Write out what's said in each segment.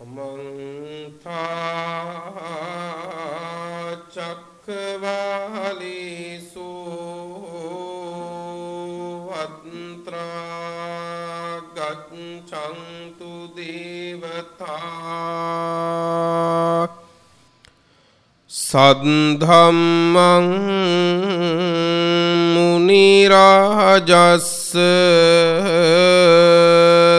සමන්තා චක්කවාලීසු වත්ත්‍රා ගච්ඡන්තු දේවතා සද්ධම්මං මුනි රාජස්ස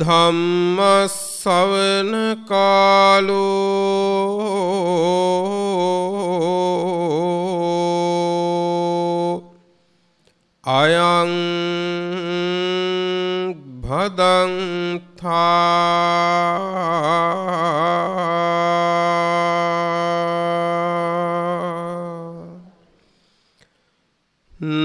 ධම්ම සවන කාලෝ අයං භදන්තා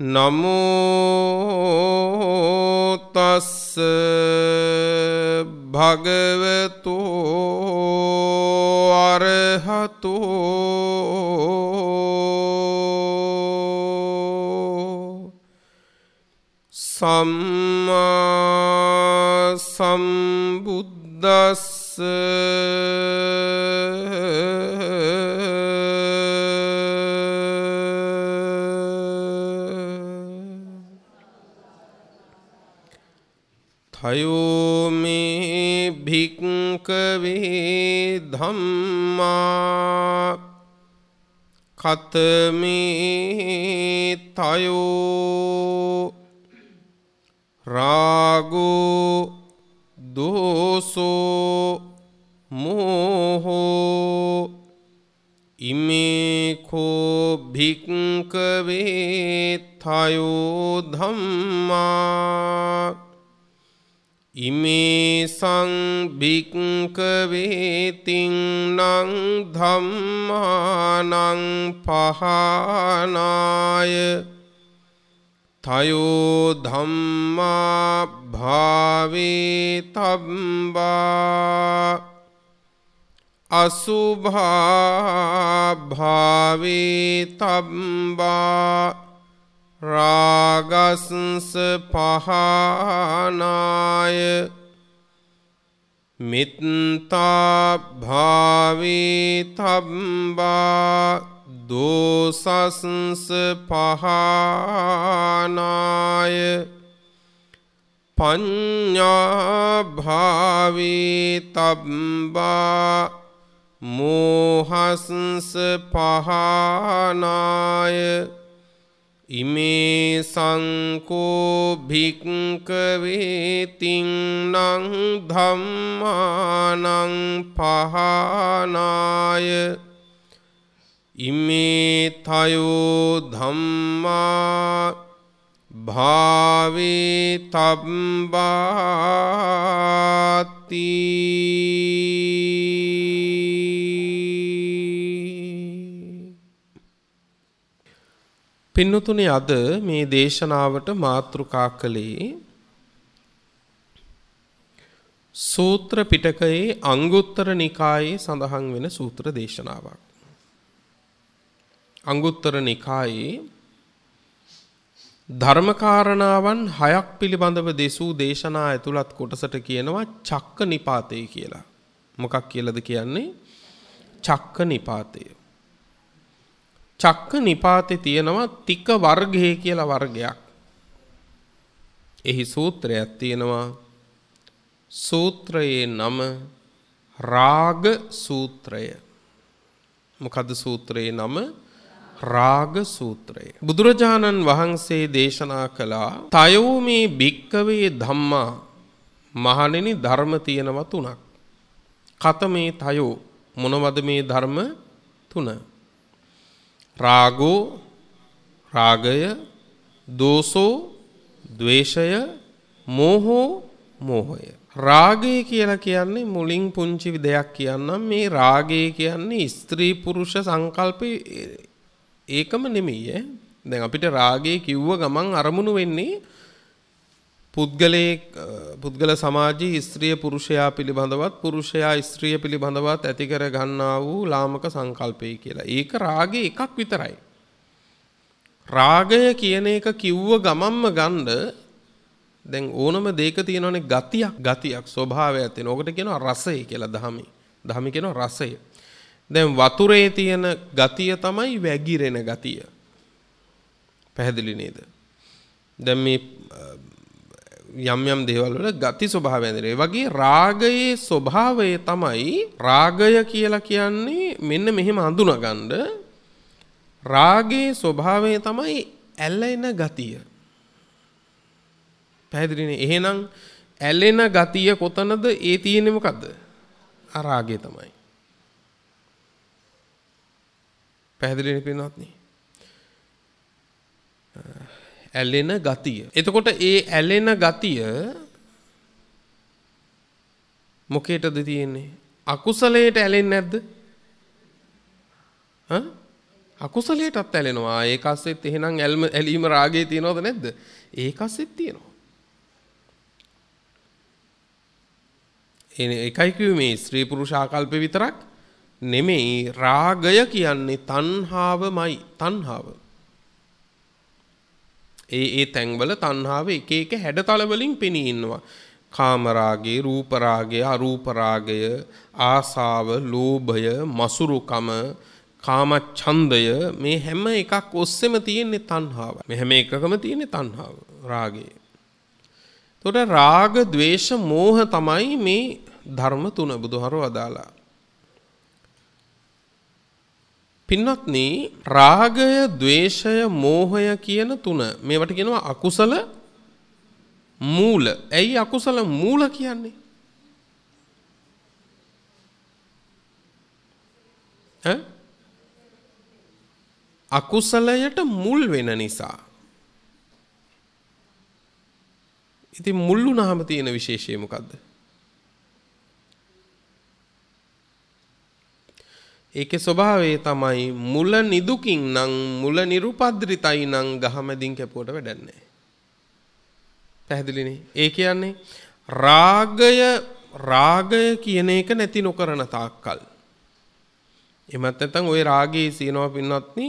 නමුතස්ස භගවතු අරහතු සම්මා සම්බුද්දස්ස කයෝමේ භික්කවේ ධම්මා කතමේ තයෝ රාගෝ දෝසෝ මෝහෝ ඉමේකෝ භික්කවේ තයෝ ධම්මා ඉමේ සංභික්කවේතින්නං ධම්මානං පහනාය තයෝ ධම්මා භාවේ තබ්බා අසුභා භාවේ තබ්බා රාගස්ස පහනාය මිත්තා භාවිතබ්බා දෝසස්ස පහනාය පඤ්ඤා භාවිතබ්බා මෝහස්ස පහනාය ඉමේ සංකෝ භික්කවේතින්නං ධම්මානං පහනාය ඉමේ තයෝ ධම්මා භාවේ තබ්බාතිී පින්නතුනේ අද මේ දේශනාවට මාතෘකා කළේ සූත්‍ර පිටකයේ අංගුත්තර නිකායේ සඳහන් වෙන සූත්‍ර දේශනාවක්. අංගුත්තර නිකායේ ධර්මකාරණාවන් හයක් පිළිබඳව දෙසූ දේශනා ඇතුළත් කොටසට කියනවා චක්ක නිපාතය කියලා. මොකක් කියලද කියන්නේ? චක්ක නිපාතය. චක්ක නිපාතේ තියෙනවා තික වර්ගය කියලා වර්ගයක්. එහි සූත්‍රයක් තියෙනවා සූත්‍රයේ නම රාග සූත්‍රය. මොකද සූත්‍රයේ නම රාග සූත්‍රය. බුදුරජාණන් වහන්සේ දේශනා කළා තයෝ මේ භික්කවේ ධම්මා මහණෙනි ධර්ම තියෙනවා තුනක්. කත මේ තයෝ මොනවද මේ ධර්ම තුන? රාගෝ රාගය දෝසෝ දවේශය මෝහෝ මෝහය. රාගය කියලා කියන්නේ මුලින් පුංචි දෙයක් කියන්නම් මේ රාගය කියන්නේ ස්ත්‍රී පුරුෂ සංකල්ප ඒකම නෙමෙයි ඈ. දැන් අපිට රාගය කිව්ව ගමන් අරමුණු වෙන්නේ පුද්ගලයේ පුද්ගල සමාජයේ ස්ත්‍රිය පුරුෂයා පිළිබඳවත් පුරුෂයා ස්ත්‍රිය පිළිබඳවත් ඇතිකර ගන්නා වූ ලාමක සංකල්පය කියලා. ඒක රාගේ එකක් විතරයි. රාගය කියන එක කිව්ව ගමම්ම ගන්න දැන් ඕනම දෙයක තියෙනවනේ ගතියක් ගතියක් ස්වභාවයක් තියෙන. ඔකට කියනවා රසය කියලා දහමේ. දහමේ කියනවා රසය. දැන් වතුරේ තියෙන ගතිය තමයි වැగిරෙන ගතිය. පැහැදිලි නේද? දැන් මේ යම් යම් දේවල් වල ගති ස්වභාවය ඇඳෙනවා. ඒ වගේ රාගයේ ස්වභාවය තමයි රාගය කියලා කියන්නේ මෙන්න මෙහෙම හඳුනාගන්න රාගයේ ස්වභාවය තමයි ඇලෙන ගතිය. පැහැදිලිනේ. එහෙනම් ඇලෙන ගතිය කොතනද? ඒ තියෙන්නේ මොකද්ද? රාගය තමයි. පැහැදිලිනේ පින්වත්නි. ඇලෙන ගතිය. එතකොට ඒ ඇලෙන ගතිය මොකේටද තියෙන්නේ? අකුසලයට ඇලෙන්නේ නැද්ද? හා? අකුසලයටත් ඇලෙනවා. ඒකස්සෙත් එහෙනම් ඇල්ම ඇලීම රාගේ තියනවද නැද්ද? ඒකස්සෙත් තියෙනවා. එකයි කිව්වේ මේ ස්ත්‍රී පුරුෂ ආකල්ප විතරක් නෙමෙයි රාගය කියන්නේ තණ්හාවමයි. තණ්හාව. ඒ ඒ තැන්වල තණ්හාව එක එක හැඩතල වලින් පෙනී ඉන්නවා. කාමරාගය, රූපරාගය, අරූපරාගය, ආසාව, ලෝභය, මසුරුකම, කාමච්ඡන්දය මේ හැම එකක් ඔස්සේම තියෙන තණ්හාව. මේ හැම එකකම තියෙන තණ්හාව, රාගය. එතකොට රාග, ద్వේෂ, මෝහ තමයි මේ ධර්ම තුන බුදුහරව අදාලා. පින්වත්නි රාගය, ద్వේෂය, මෝහය කියන තුන මේවට කියනවා අකුසල මූල. ඇයි අකුසල මූල කියන්නේ? ඈ? අකුසලයට මුල් වෙන නිසා. ඉතින් මුල් වුණාම තියෙන විශේෂය මොකද්ද? ඒකේ ස්වභාවය තමයි මුල නිදුකින් නම් මුල නිරුපද්‍රිතයි නම් ගහමැදින් කැපුවට වැඩන්නේ. පැහැදිලිනේ. ඒ කියන්නේ රාගය රාගය කියන එක නැති නොකරන තාක්කල්. එමත් නැත්නම් ওই රාගයේ සීනව පින්වත්නි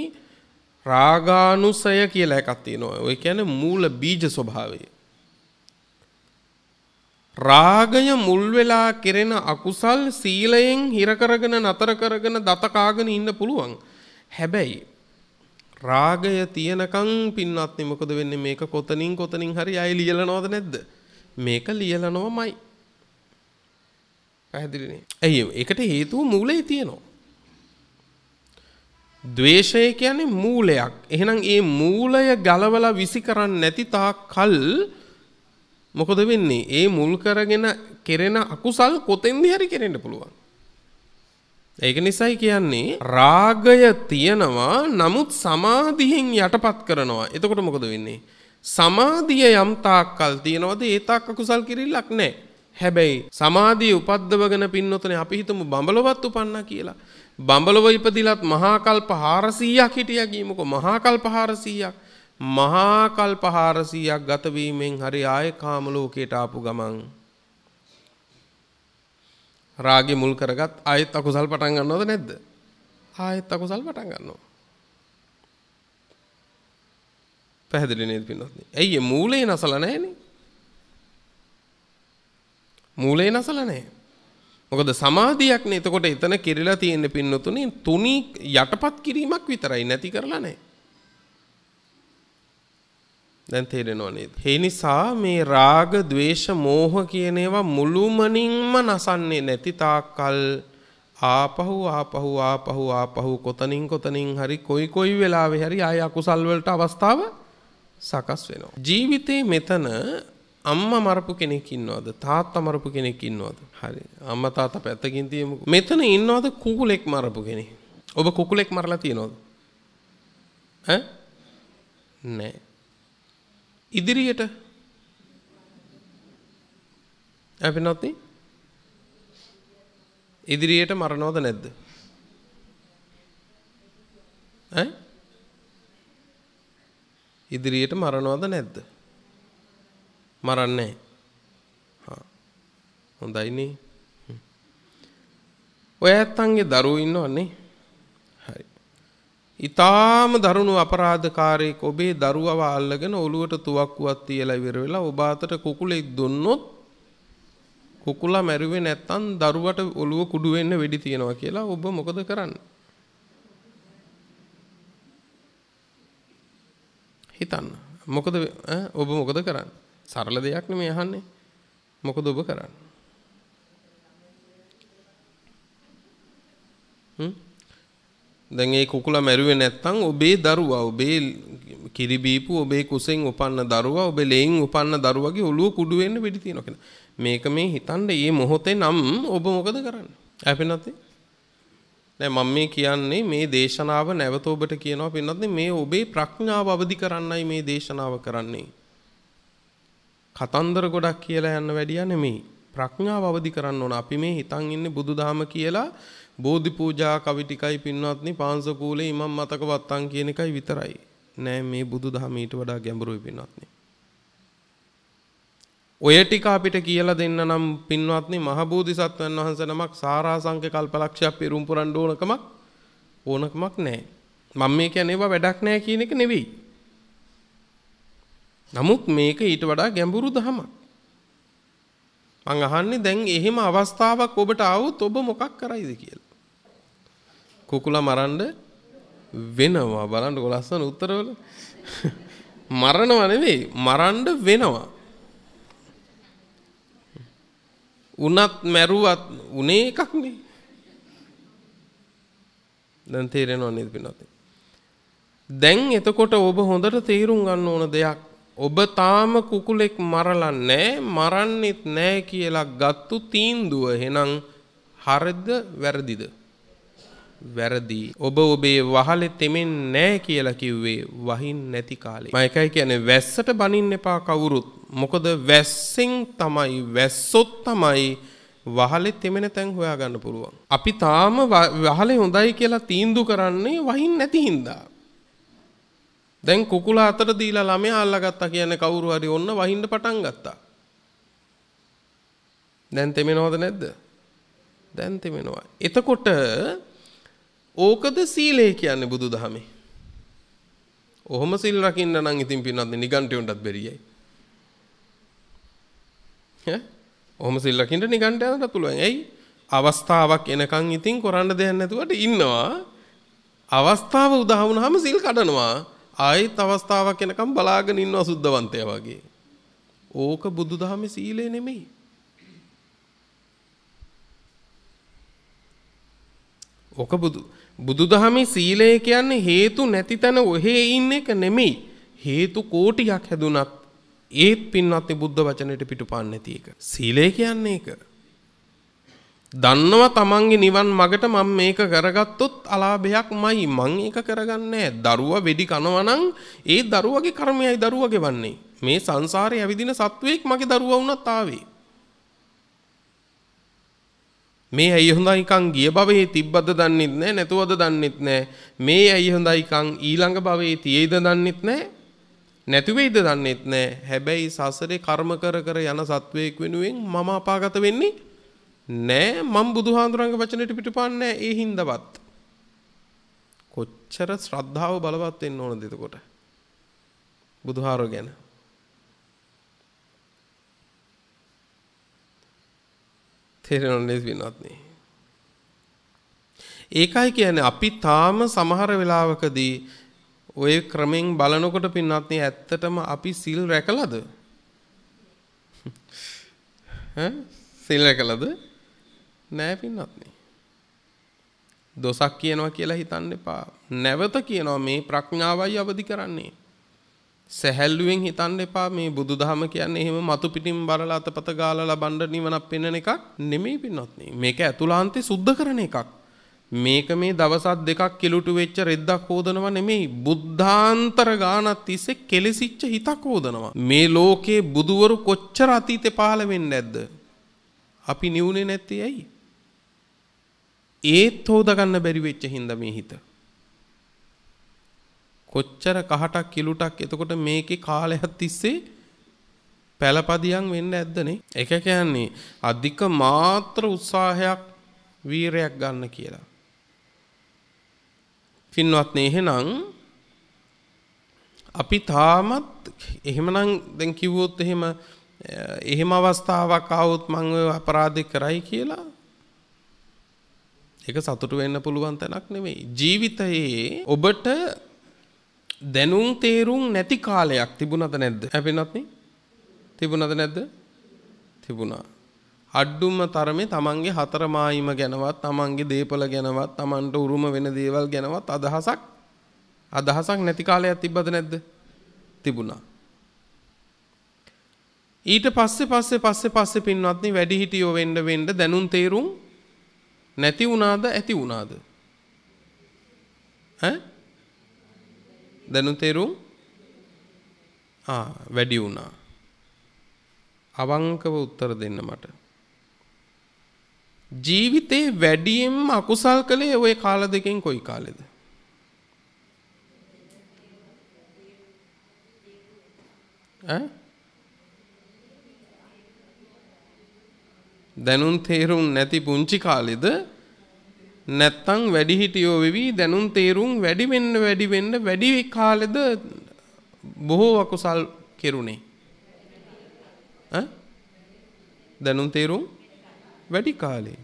රාගානුසය කියලා එකක් තියෙනවා. ඔය කියන්නේ මූල බීජ ස්වභාවය. රාගය මුල් වෙලා කෙරෙන අකුසල් සීලයෙන් හිර කරගෙන නතර කරගෙන දත කාගෙන ඉන්න පුළුවන්. හැබැයි රාගය තියනකම් පින්වත්නි මොකද වෙන්නේ මේක කොතනින් කොතනින් හරි අය ලියලනවද නැද්ද? මේක ලියලනවමයි. පැහැදිලිනේ. ඇයි ඒකට හේතුව මූලයේ තියෙනවා. ද්වේෂය කියන්නේ මූලයක්. එහෙනම් ඒ මූලය ගලවලා විසි කරන්නේ නැති තාක් කල් මොකද වෙන්නේ? ඒ මුල් කරගෙන කෙරෙන අකුසල් කොතෙන්දි හරි කෙරෙන්න පුළුවන්. ඒක නිසයි කියන්නේ රාගය තියනවා නමුත් සමාධියෙන් යටපත් කරනවා. එතකොට මොකද වෙන්නේ? සමාධිය යම් තාක්කල් තියනවාද ඒ තාක් අකුසල් කිරිල්ලක් නැහැ. හැබැයි සමාධිය උපද්දවගෙන පින්නොතනේ අපි හිතමු බඹලොවත් උපන්නා කියලා. බඹලොව ඉපදිලත් මහා කල්ප 400ක් හිටියා ගියමුකෝ මහා කල්ප 400ක්. මහා කල්ප 400ක් ගත වීමෙන් හරි ආයේ කාම ලෝකයට ආපු ගමන් රාගේ මුල් කරගත් ආයෙත් අකුසල් පටන් ගන්නවද නැද්ද? ආයෙත් අකුසල් පටන් ගන්නවා. පැහැදිලි නේද පින්වත්නි? ඇයි ඒ මූලේ නසල නැහැනේ? මූලේ නසල නැහැ. මොකද සමාධියක් නේ එතකොට එතන කිරලා තියෙන පින්නතුනේ තුනි යටපත් කිරීමක් විතරයි නැති කරලා නැහැ. දැන් තේරෙනව නේද? ඒ නිසා මේ රාග, ద్వේෂ, මෝහ කියන ඒවා මුළුමනින්ම නසන්නේ නැති තාක්කල් ආපහු ආපහු ආපහු ආපහු කොතනින් කොතනින් හරි කොයි කොයි වෙලාවෙ හරි ආය අකුසල් වලට අවස්ථාව සකස් වෙනවා. ජීවිතේ මෙතන අම්මා මරපු කෙනෙක් ඉන්නවද? තාත්තා මරපු කෙනෙක් ඉන්නවද? හරි. අම්මා තාත්තා පැත්තකින් තියමුකෝ. මෙතන ඉන්නවද කුකුලෙක් මරපු කෙනෙක්? ඔබ කුකුලෙක් මරලා තියනවද? ඈ? නෑ. ඉදිරියට අපිනොත් ඉදිරියට මරණවද නැද්ද? ඈ ඉදිරියට මරණවද නැද්ද? මරන්නේ. හා. හොඳයිනේ. ඔය ඇත්තන්ගේ දරුවෝ ඉන්නවනේ. ඉතාම දරුණු අපරාධකාරයෙක් ඔබේ දරුවව අල්ලගෙන ඔළුවට තුවක්කුවක් තියලා ඉවර වෙලා ඔබ අතට කුකුලෙක් දුන්නොත් කුකුලා මැරුවේ නැත්තම් දරුවට ඔළුව කුඩු වෙන්න වෙඩි තියනවා කියලා ඔබ මොකද කරන්නේ? හිතන්න. මොකද ඔබ මොකද කරන්නේ? සරල දෙයක් නෙමෙයි අහන්නේ. මොකද ඔබ කරන්නේ? හ්ම් දැන් ඒ කුකුලා මැරුවේ නැත්නම් ඔබේ දරුවා ඔබේ කිරි බීපු ඔබේ කුසෙන් උපන්න දරුවා ඔබේ ලේන් උපන්න දරුවාගේ ඔළුව කුඩු වෙන්න පිටි තියෙනවා කියලා. මේක මේ හිතන්නේ මේ මොහොතේ නම් ඔබ මොකද කරන්නේ? අපෙන්නත් දැන් මම මේ කියන්නේ මේ දේශනාව නැවත ඔබට කියනවා පින්නත් මේ ඔබේ ප්‍රඥාව අවදි කරන්නයි මේ දේශනාව කරන්නේ. කතන්දර ගොඩක් කියලා යන්න වැඩිය නෙමෙයි. ප්‍රඥාව අවදි කරන්න ඕන. අපි මේ හිතන් ඉන්නේ බුදුදහම කියලා බෝධි පූජා කවි ටිකයි පින්වත්නි පාංශකූලේ ඉමම් මතක වත්තන් කියන එකයි විතරයි. නෑ මේ බුදු දහම ඊට වඩා ගැඹුරුයි පින්වත්නි. ඔය ටික අපිට කියලා දෙන්න නම් පින්වත්නි මහ බෝධිසත්වයන් වහන්සේ නමක් සාරාංශක කල්පලක්ෂයක් පිරුම් පුරන්න ඕනකමක් ඕනකමක් නැහැ. මම මේ කියන්නේ ඒවා වැඩක් නැහැ කියන එක නෙවෙයි. නමුත් මේක ඊට වඩා ගැඹුරු ධමයක්. මං අහන්නේ දැන් එහෙම අවස්ථාවක් ඔබට ආවොත් ඔබ මොකක් කරයිද කියලා. කුකුලා මරන්න වෙනවා බලන්නකො ලස්සන උත්තරවල මරණව නෙවෙයි මරන්න වෙනවා උනත් මැරුවත් උනේ එකක් නේ දැන් තේරෙනව නේද පින්වත්නි දැන් එතකොට ඔබ හොඳට තේරුම් ගන්න ඕන දෙයක් ඔබ තාම කුකුලෙක් මරලා නැහැ මරන්නෙත් නැහැ කියලා ගත්තු තීන්දුව එහෙනම් හරිද වැරදිද වැරදි ඔබ ඔබේ වහලෙ තෙමෙන් නෑ කියලා කිව්වේ වහින් නැති කාලේ මම එකයි කියන්නේ වැස්සට බනින්න එපා කවුරුත් මොකද වැස්සෙන් තමයි වැස්සොත් තමයි වහලෙ තෙමෙන තැන් හොයාගන්න පුළුවන් අපි තාම වහලේ හොඳයි කියලා තීන්දුව කරන්නේ වහින් නැති හින්දා දැන් කුකුල අතට දීලා ළමයා අල්ලගත්තා කියන්නේ කවුරු හරි ඔන්න වහින්න පටන් ගත්තා දැන් තෙමෙනවද නැද්ද දැන් තෙමෙනවා එතකොට ඕකද සීලය කියන්නේ බුදුදහමේ. ඔහොම සිල් රකින්න නම් ඉතින් පින්නත් නිගණ්ඨයොන්ටත් බැරියයි. ඈ? ඔහොම සිල් රකින්න නිගණ්ඨයන්ට පුළුවන්. ඇයි? අවස්ථාවක් එනකන් ඉතින් කරන්න දෙයක් නැතුවට ඉන්නවා. අවස්ථාව උදා වුණාම සිල් කඩනවා. ආයෙත් අවස්ථාවක් එනකන් බලාගෙන ඉන්නවා සුද්ධවන්තයා වගේ. ඕක බුදුදහමේ සීලය නෙමෙයි. ඕක බුදු බුදුදහමේ සීලය කියන්නේ හේතු නැති තැන ඔහේ ඉන්න එක නෙමෙයි. හේතු කෝටියක් හැදුනත් ඒත් පින්වත්නි බුද්ධ වචනෙට පිටුපාන්නේ නැති එක. සීලය කියන්නේ ඒක. දන්නවා තමන්ගේ නිවන් මගට මම මේක කරගත්තොත් අලාභයක්මයි මං ඒක කරගන්නේ දරුවා වෙඩි කනවනම් ඒ දරුවගේ කර්මයයි දරුවා ගෙවන්නේ මේ සංසාරේ ඇවිදින සත්වෙක් මගේ දරුවා වුණත් ආවේ මේ ඇයි හොඳයි කන් ගිය භවයේ තිබ්බද දන්නෙත් නැහැ නැතුවද දන්නෙත් නැහැ මේ ඇයි හොඳයි කන් ඊළඟ භවයේ තියේද දන්නෙත් නැහැ නැති වෙයිද දන්නෙත් නැහැ හැබැයි සසරේ කර්ම කර කර යන සත්වයෙක් වෙනුවෙන් මම අපාගත වෙන්නේ නෑ මම බුදුහාඳුරන්ගේ වචනෙට පිටුපාන්නේ ඒ හින්දාවත් කොච්චර ශ්‍රද්ධාව බලවත් වෙන්න ඕනද එතකොට බුදුහාරෝ ගැන තේරෙනව නේද වෙනවත්නේ. ඒකයි කියන්නේ අපි තාම සමහර වෙලාවකදී ওই ක්‍රමෙන් බලනකොට පින්නත් නේ ඇත්තටම අපි සිල් රැකලාද? ඈ සිල් රැකලාද? නෑ පින්නත් නේ. දොසක් කියනවා කියලා හිතන්න එපා. නැවත කියනවා මේ ප්‍රඥාවයි අවදි කරන්නේ. සැහැල්ලුවෙන් හිතන්න එපා මේ බුදුදහම කියන්නේ එහෙම මතු පිටින් බරලා අතපත ගාලා ලබන්න නිවනක් පෙන්වන එකක් නෙමෙයි පින්වත්නි. මේක ඇතුළාන්තේ සුද්ධ කරන එකක්. මේක මේ දවසක් දෙකක් කිලුටු වෙච්ච රෙද්දක් හොදනවා නෙමෙයි බුද්ධාන්තර ගානක් තිස්සේ කෙලසිච්ච හිතක් හොදනවා. මේ ලෝකේ බුදුවරු කොච්චර අතීතේ පහළ වෙන්නේ නැද්ද? අපි නිවුනේ නැත්තේ ඇයි? ඒත් හොදගන්න බැරි වෙච්ච හින්දා මේ හිත. කොච්චර කහටක් කිලුටක් එතකොට මේකේ කාලයක් තිස්සේ පළපදියම් වෙන්න ඇද්දනේ. ඒක කියන්නේ අධික මාත්‍ර උත්සාහයක් වීරයක් ගන්න කියලා. පින්වත්නි එහෙනම් අපි තාමත් එහෙමනම් දැන් කිව්වොත් එහෙම එහෙම අවස්ථාවක් ආවොත් මම ඔය අපරාධ කරයි කියලා ඒක සතුටු වෙන්න පුළුවන් තැනක් නෙමෙයි. ජීවිතයේ ඔබට දැනුම් තේරුම් නැති කාලයක් තිබුණද නැද්ද? හැපෙනත් නේ? තිබුණද නැද්ද? තිබුණා. අඩුම තරමේ තමන්ගේ හතර මායිම ගැනවත් තමන්ගේ දේපල ගැනවත් තමන්ට උරුම වෙන දේවල් ගැනවත් අදහසක් අදහසක් නැති කාලයක් තිබ්බද නැද්ද? තිබුණා. ඊට පස්සේ පස්සේ පස්සේ පස්සේ පින්වත්නි වැඩි හිටියෝ වෙන්න වෙන්න දැනුම් තේරුම් නැති වුණාද ඇති වුණාද? ඈ දැනුතෙරුම් ආ වැඩි වුණා. අවංකව උත්තර දෙන්න මට. ජීවිතේ වැඩියෙන්ම අකුසල් කළේ ওই කාල දෙකෙන් කොයි කාලෙද? ඈ? දැනුම් තේරුම් නැති පුංචි කාලෙද? නැත්තම් වැඩිහිටියෝ වෙවි දැනුම් තේරුම් වැඩි වෙන්න වැඩි වෙන්න වැඩි කාලෙද බොහෝ අකුසල් කෙරුණේ ඈ දැනුම් තේරුම් වැඩි කාලේ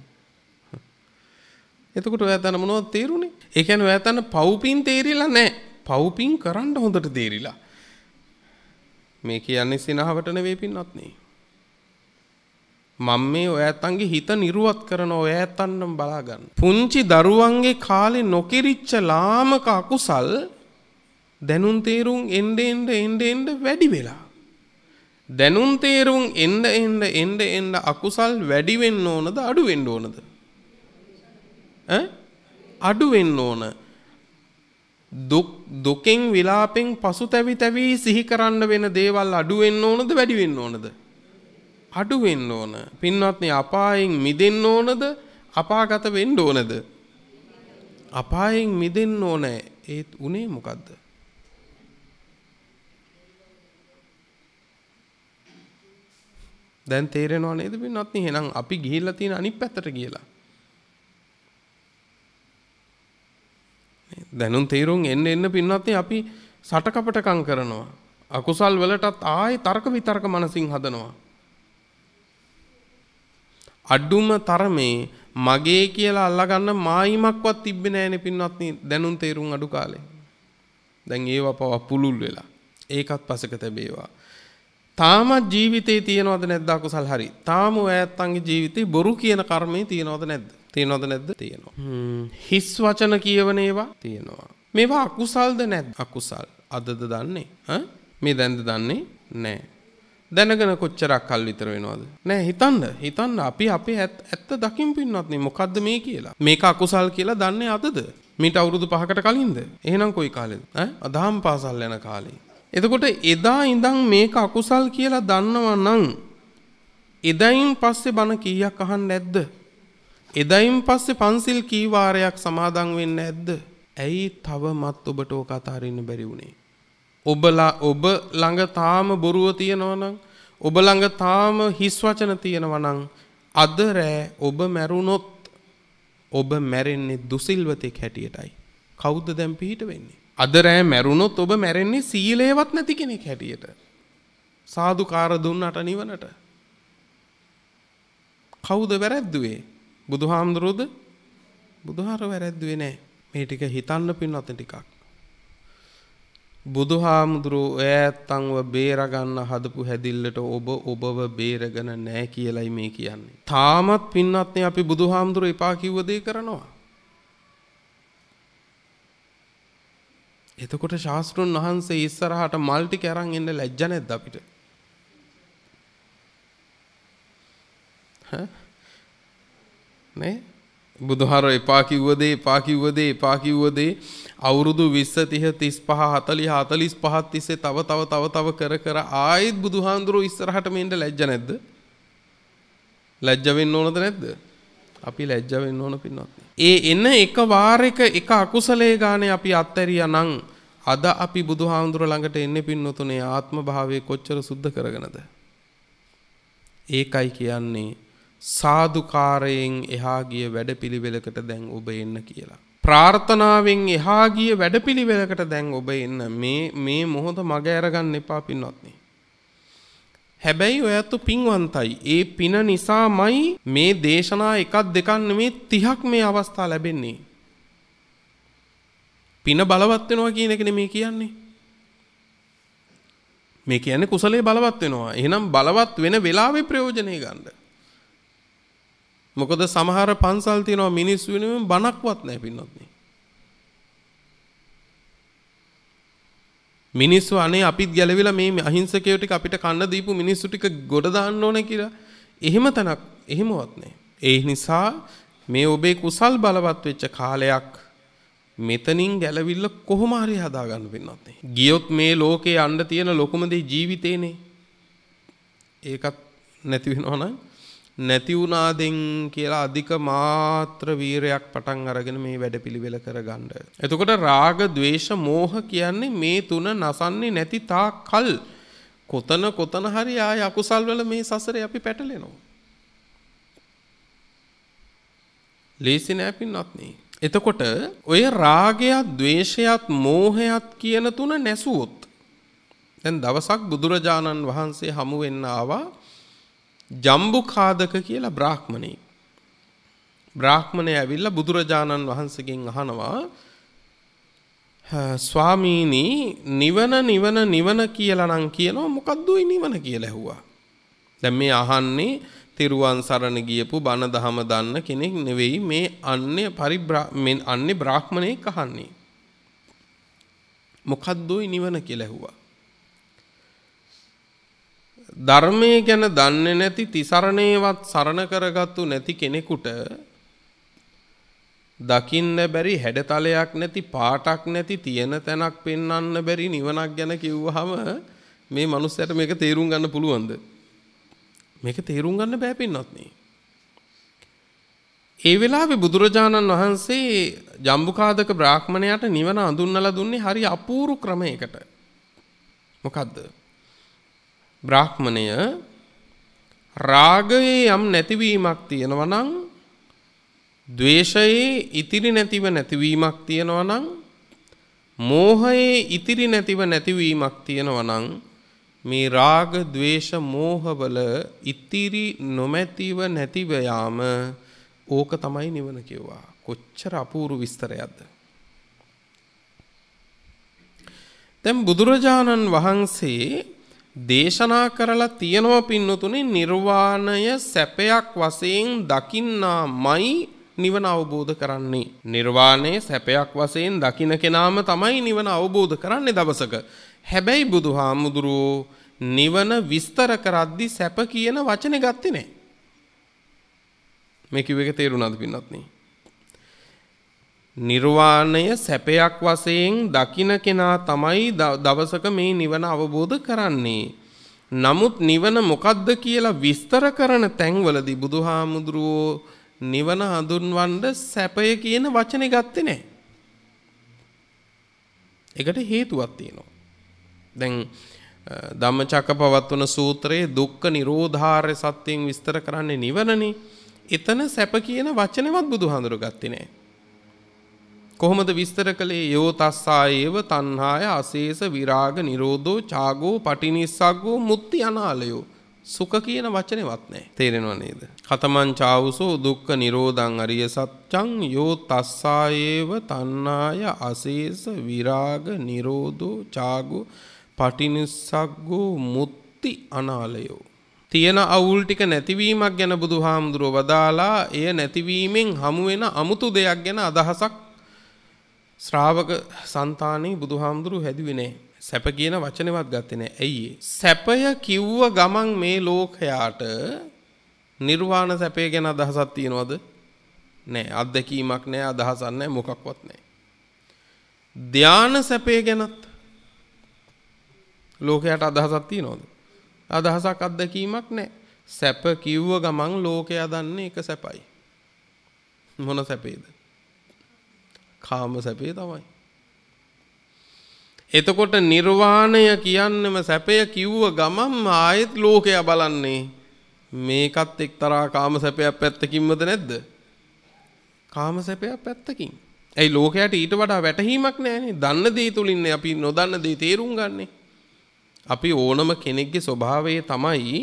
එතකොට ඔයාතන මොනවද තේරුනේ ඒ කියන්නේ ඔයාතන පව්පින් තේරිලා නැහැ පව්පින් කරන්න හොඳට තේරිලා මේ කියන්නේ සිනහවට නෙවෙයි පින්වත් නේ මම මේ ඔය ඇත්තන්ගේ හිත නිරුවත් කරන ඔය ඇත්තන්නම් බලා ගන්න. පුංචි දරුවන්ගේ කාලේ නොකිරිච්ච ලාමක අකුසල් දැනුම් තේරුම් එන්න එන්න එන්න එන්න වැඩි වෙලා. දැනුම් තේරුම් එන්න එන්න එන්න එන්න අකුසල් වැඩි වෙන්න ඕනද අඩු වෙන්න ඕනද? ඈ අඩු වෙන්න ඕන. දුක් දුකෙන් විලාපෙන් පසුතැවි තැවි සිහි කරන්න වෙන දේවල් අඩු වෙන්න ඕනද වැඩි වෙන්න ඕනද? අඩු වෙන්න ඕන. පින්වත්නි අපායෙන් මිදෙන්න ඕනද? අපාගත වෙන්න ඕනද? අපායෙන් මිදෙන්න ඕනේ. ඒත් උනේ මොකද්ද? දැන් තේරෙනව නේද පින්වත්නි? එහෙනම් අපි ගිහිල්ලා තියෙන අනිත් පැත්තට ගියලා. දැනුම් තීරුම් එන්න එන්න පින්වත්නි අපි සටකපටකම් කරනවා. අකුසල් වලටත් ආයි තර්ක විතර්ක මනසින් හදනවා. අඩුම තරමේ මගේ කියලා අල්ලගන්න මායිමක්වත් තිබ්බේ නැහැනේ පින්වත්නි දැනුම් තේරුම් අඩු කාලේ. දැන් ඒව පව පුලුල් වෙලා. ඒකත් පසක තැබේවා. තාමත් ජීවිතේ තියෙනවද නැද්ද අකුසල් හරි? තාම ඈත්තන්ගේ ජීවිතේ බොරු කියන කර්මය තියෙනවද නැද්ද? තියෙනවද නැද්ද? තියෙනවා. හිස් වචන කියවන ඒවා තියෙනවා. මේවා අකුසල්ද නැද්ද? අකුසල්. අදද දන්නේ? ඈ? මේ දැන්ද දන්නේ? නැහැ. දැනගෙන කොච්චරක් කල් විතර වෙනවද නෑ හිතන්න හිතන්න අපි අපේ ඇත්ත දකින් පින්නත් මොකද්ද මේ කියලා මේක අකුසල් කියලා දන්නේ අදද මීට අවුරුදු පහකට කලින්ද එහෙනම් කොයි කාලෙද අදහම් පාසල් යන කාලේ එතකොට එදා ඉඳන් මේක අකුසල් කියලා දන්නවා නම් එදයින් පස්සේ බණ කීයක් අහන්න නැද්ද එදයින් පස්සේ පන්සිල් කී වාරයක් සමාදන් වෙන්නේ නැද්ද ඇයි තවමත් ඔබට ඕක අතාරින්න බැරි වුණේ ඔබලා ඔබ ළඟ තාම බොරුව තියෙනවනම් ඔබ ළඟ තාම හිස් වචන තියෙනවනම් අද රෑ ඔබ මැරුණොත් ඔබ මැරෙන්නේ දුසිල්වතෙක් හැටියටයි. කවුද දැන් පිහිට වෙන්නේ? අද රෑ මැරුණොත් ඔබ මැරෙන්නේ සීලේවත් නැති කෙනෙක් හැටියට. සාදුකාර දුන්නට නිවනට. කවුද වැරැද්දුවේ? බුදුහාමුදුරුවෝද? බුදුහාර වැරැද්දුවේ නෑ. මේ ටික හිතන්න පින්නත් ටිකක්. බුදුහාමුදුරුව ඈත්තංව බේරගන්න හදපු හැදිල්ලට ඔබ ඔබව බේරගෙන නෑ කියලයි මේ කියන්නේ. තාමත් පින්නත්නේ අපි බුදුහාමුදුරුව එපා කිව්ව දේ කරනවා. එතකොට ශාස්ත්‍රුන් වහන්සේ ඉස්සරහට මල් ටික අරන් එන්න ලැජ්ජ නැද්ද අපිට? ඈ නේ බුදුහාරෝ එපා කිව්ව දේ එපා කිව්ව දේ එපා කිව්ව දේ අවුරුදු 20 30 35 40 45 තිස්සේ තව තව තව තව කර කර ආයෙත් බුදුහාඳුරෝ ඉස්සරහට මෙන්න ලැජ්ජ නැද්ද? ලැජ්ජ වෙන්න ඕනද නැද්ද? අපි ලැජ්ජ වෙන්න ඕන පින්වත්. ඒ එන එක වාරයක එක අකුසලයේ ගානේ අපි අත්හැරියා නම් අද අපි බුදුහාඳුර ළඟට එන්නේ පින්නතුනේ ආත්ම භාවයේ කොච්චර සුද්ධ කරගෙනද? ඒකයි කියන්නේ සාධකාරයෙන් එහා ගිය වැඩපිළිවෙලකට දැන් ඔබ එන්න කියලා. ප්‍රාර්ථනාවෙන් එහා ගිය වැඩපිළිවෙලකට දැන් ඔබ එන්න මේ මේ මොහොත මග අරගන්න එපා පින්වත්නි. හැබැයි ඔයත්තු පින්වන්තයි. ඒ පින නිසාමයි මේ දේශනා එකක් දෙකක් නෙමේ 30ක් මේ අවස්ථාව ලැබෙන්නේ. පින බලවත් වෙනවා කියන එක නෙමේ කියන්නේ. මේ කියන්නේ කුසලයේ බලවත් වෙනවා. එහෙනම් බලවත් වෙන වෙලාවේ ප්‍රයෝජනෙ ගන්න. මොකද සමහර පන්සල් තියෙනවා මිනිස් වෙනුවෙන් බණක්වත් නැහැ පින්වත්නි. මිනිස්සු අනේ අපිත් ගැලවිලා මේ අහිංසකයෝ ටික අපිට කන්න දීපු මිනිස්සු ටික ගොඩ දාන්න ඕනේ කියලා. එහෙම තනක් එහෙමවත් නැහැ. ඒ නිසා මේ ඔබේ කුසල් බලවත් වෙච්ච කාලයක් මෙතනින් ගැලවිල්ල කොහොම හරි හදාගන්න වෙනවත් නේ. ගියොත් මේ ලෝකේ යන්න තියෙන ලොකුම දේ ජීවිතේනේ. ඒකත් නැති වෙනවා නම් නැති වුණාදෙන් කියලා අධික මාත්‍ර වීරයක් පටන් අරගෙන මේ වැඩපිළිවෙල කරගන්න. එතකොට රාග, ద్వේෂ, මෝහ කියන්නේ මේ තුන නසන්නේ නැති තාක් කල් කොතන කොතන හරි ආය අකුසල් වල මේ සසරේ අපි පැටලෙනවා. ලේසි නෑ පින්නත් නේ. එතකොට ඔය රාගයත්, ద్వේෂයත්, මෝහයත් කියන තුන නැසුවොත් දැන් දවසක් බුදුරජාණන් වහන්සේ හමු වෙන්න ආවා ජම්බුකාදක කියලා බ්‍රාහ්මණෙක්. බ්‍රාහ්මණය ඇවිල්ලා බුදුරජාණන් වහන්සේගෙන් අහනවා ස්වාමීනි නිවන නිවන නිවන කියලා නම් කියනවා මොකද්ද නිවන කියලා ඇහුවා. දැන් මේ අහන්නේ තිරුවන් සරණ ගියපු බණ දහම දන්න කෙනෙක් නෙවෙයි මේ අන්නේ පරිබ්‍රා අන්නේ බ්‍රාහ්මණෙක් අහන්නේ. මොකද්ද නිවන කියලා ඇහුවා. ධර්මය ගැන දන්නේ නැති තිසරණේවත් සරණ කරගත්තු නැති කෙනෙකුට දකින්න බැරි හැඩතලයක් නැති පාටක් නැති තියෙන තැනක් පෙන්වන්න බැරි නිවනක් ගැන කිව්වහම මේ මනුස්සයට මේක තේරුම් ගන්න පුළුවන්ද මේක තේරුම් ගන්න බෑ පින්නත් නේ ඒ වෙලාවේ බුදුරජාණන් වහන්සේ ජම්බුකාදක බ්‍රාහ්මණයාට නිවන අඳුන්නලා දුන්නේ හරි අපූරු ක්‍රමයකට මොකද්ද බ්‍රාහ්මණය රාගයේ යම් නැතිවීමක් තියෙනවා නම් ද්වේෂයේ ඉතිරි නැතිව නැතිවීමක් තියෙනවා නම් මෝහයේ ඉතිරි නැතිව නැතිවීමක් තියෙනවා නම් මේ රාග ద్వේෂ මෝහවල ඉතිරි නොමැතිව නැතිව යාම ඕක තමයි නිවන කියවා කොච්චර අපූර්ව විස්තරයක්ද දැන් බුදුරජාණන් වහන්සේ දේශනා කරලා තියෙනවා පින්නතුනේ නිර්වාණය සැපයක් වශයෙන් දකින්නාමයි නිවන අවබෝධ කරන්නේ. නිර්වාණය සැපයක් වශයෙන් දකින කෙනාම තමයි නිවන අවබෝධ කරන්නේ දවසක. හැබැයි බුදුහාමුදුරුවෝ නිවන විස්තර කරද්දි සැප කියන වචනේ ගත්තේ නැහැ. මේ කිව්ව එක තේරුණාද පින්නත්නේ? නිර්වාණය සැපයක් වශයෙන් දකින කෙනා තමයි දවසක මේ නිවන අවබෝධ කරන්නේ. නමුත් නිවන මොකද්ද කියලා විස්තර කරන තැන්වලදී බුදුහාමුදුරුවෝ නිවන හඳුන්වන්න සැපය කියන වචනේ ගත්තේ නැහැ. ඒකට හේතුවක් තියෙනවා. දැන් ධම්මචක්කපවත්වන සූත්‍රයේ දුක්ඛ නිරෝධාරය සත්‍යයෙන් විස්තර කරන්නේ නිවනනේ. එතන සැප කියන වචනේවත් බුදුහාඳුරු ගත්තේ නැහැ. කොහොමද විස්තර කළේ යෝ තස්සායේව තණ්හාය අශේෂ විරාග නිරෝධෝ චාගෝ පටිනිස්සග්ගෝ මුත්‍ති අනාලයෝ සුඛ කියන වචනේවත් නැහැ තේරෙනව නේද කතමං චාවුසෝ දුක්ඛ නිරෝධං අරිය සත්‍යං යෝ තස්සායේව තණ්හාය අශේෂ විරාග නිරෝධෝ චාගෝ පටිනිස්සග්ගෝ මුත්‍ති අනාලයෝ තියෙන අවුල් ටික නැතිවීමක් ගැන බුදුහාමුදුරුව වදාලා එය නැතිවීමෙන් හමු වෙන අමුතු දෙයක් ගැන අදහසක් ශ්‍රාවක సంతානෙ බුදුහාමුදුරු හැදුවේ නෑ. සැප කියන වචනේවත් ගත්තේ නෑ. ඇයි සැපය කිව්ව ගමන් මේ ලෝකයාට නිර්වාණ සැපේ ගැන අදහසක් තියනවද? නෑ. අත්දැකීමක් නෑ, අදහසක් නෑ, මොකක්වත් නෑ. ධාන සැපේ ගැනත් ලෝකයට අදහසක් තියනවද? අදහසක් අත්දැකීමක් නැහැ. සැප කිව්ව ගමන් ලෝකයා දන්නේ එක සැපයි. මොන සැපේද? කාම සැපේ තමයි. එතකොට නිර්වාණය කියන්නම සැපය කිව්ව ගමන් ආයෙත් ලෝකයා බලන්නේ මේකත් එක්තරා කාම සැපයක් පැත්තකින්මද නැද්ද? කාම සැපයක් පැත්තකින්. ඇයි ලෝකයට ඊට වඩා වැටහීමක් නැහැනේ. දන්න දේ තුලින්නේ අපි නොදන්න දේ තේරුම් ගන්නෙ. අපි ඕනම කෙනෙක්ගේ ස්වභාවය තමයි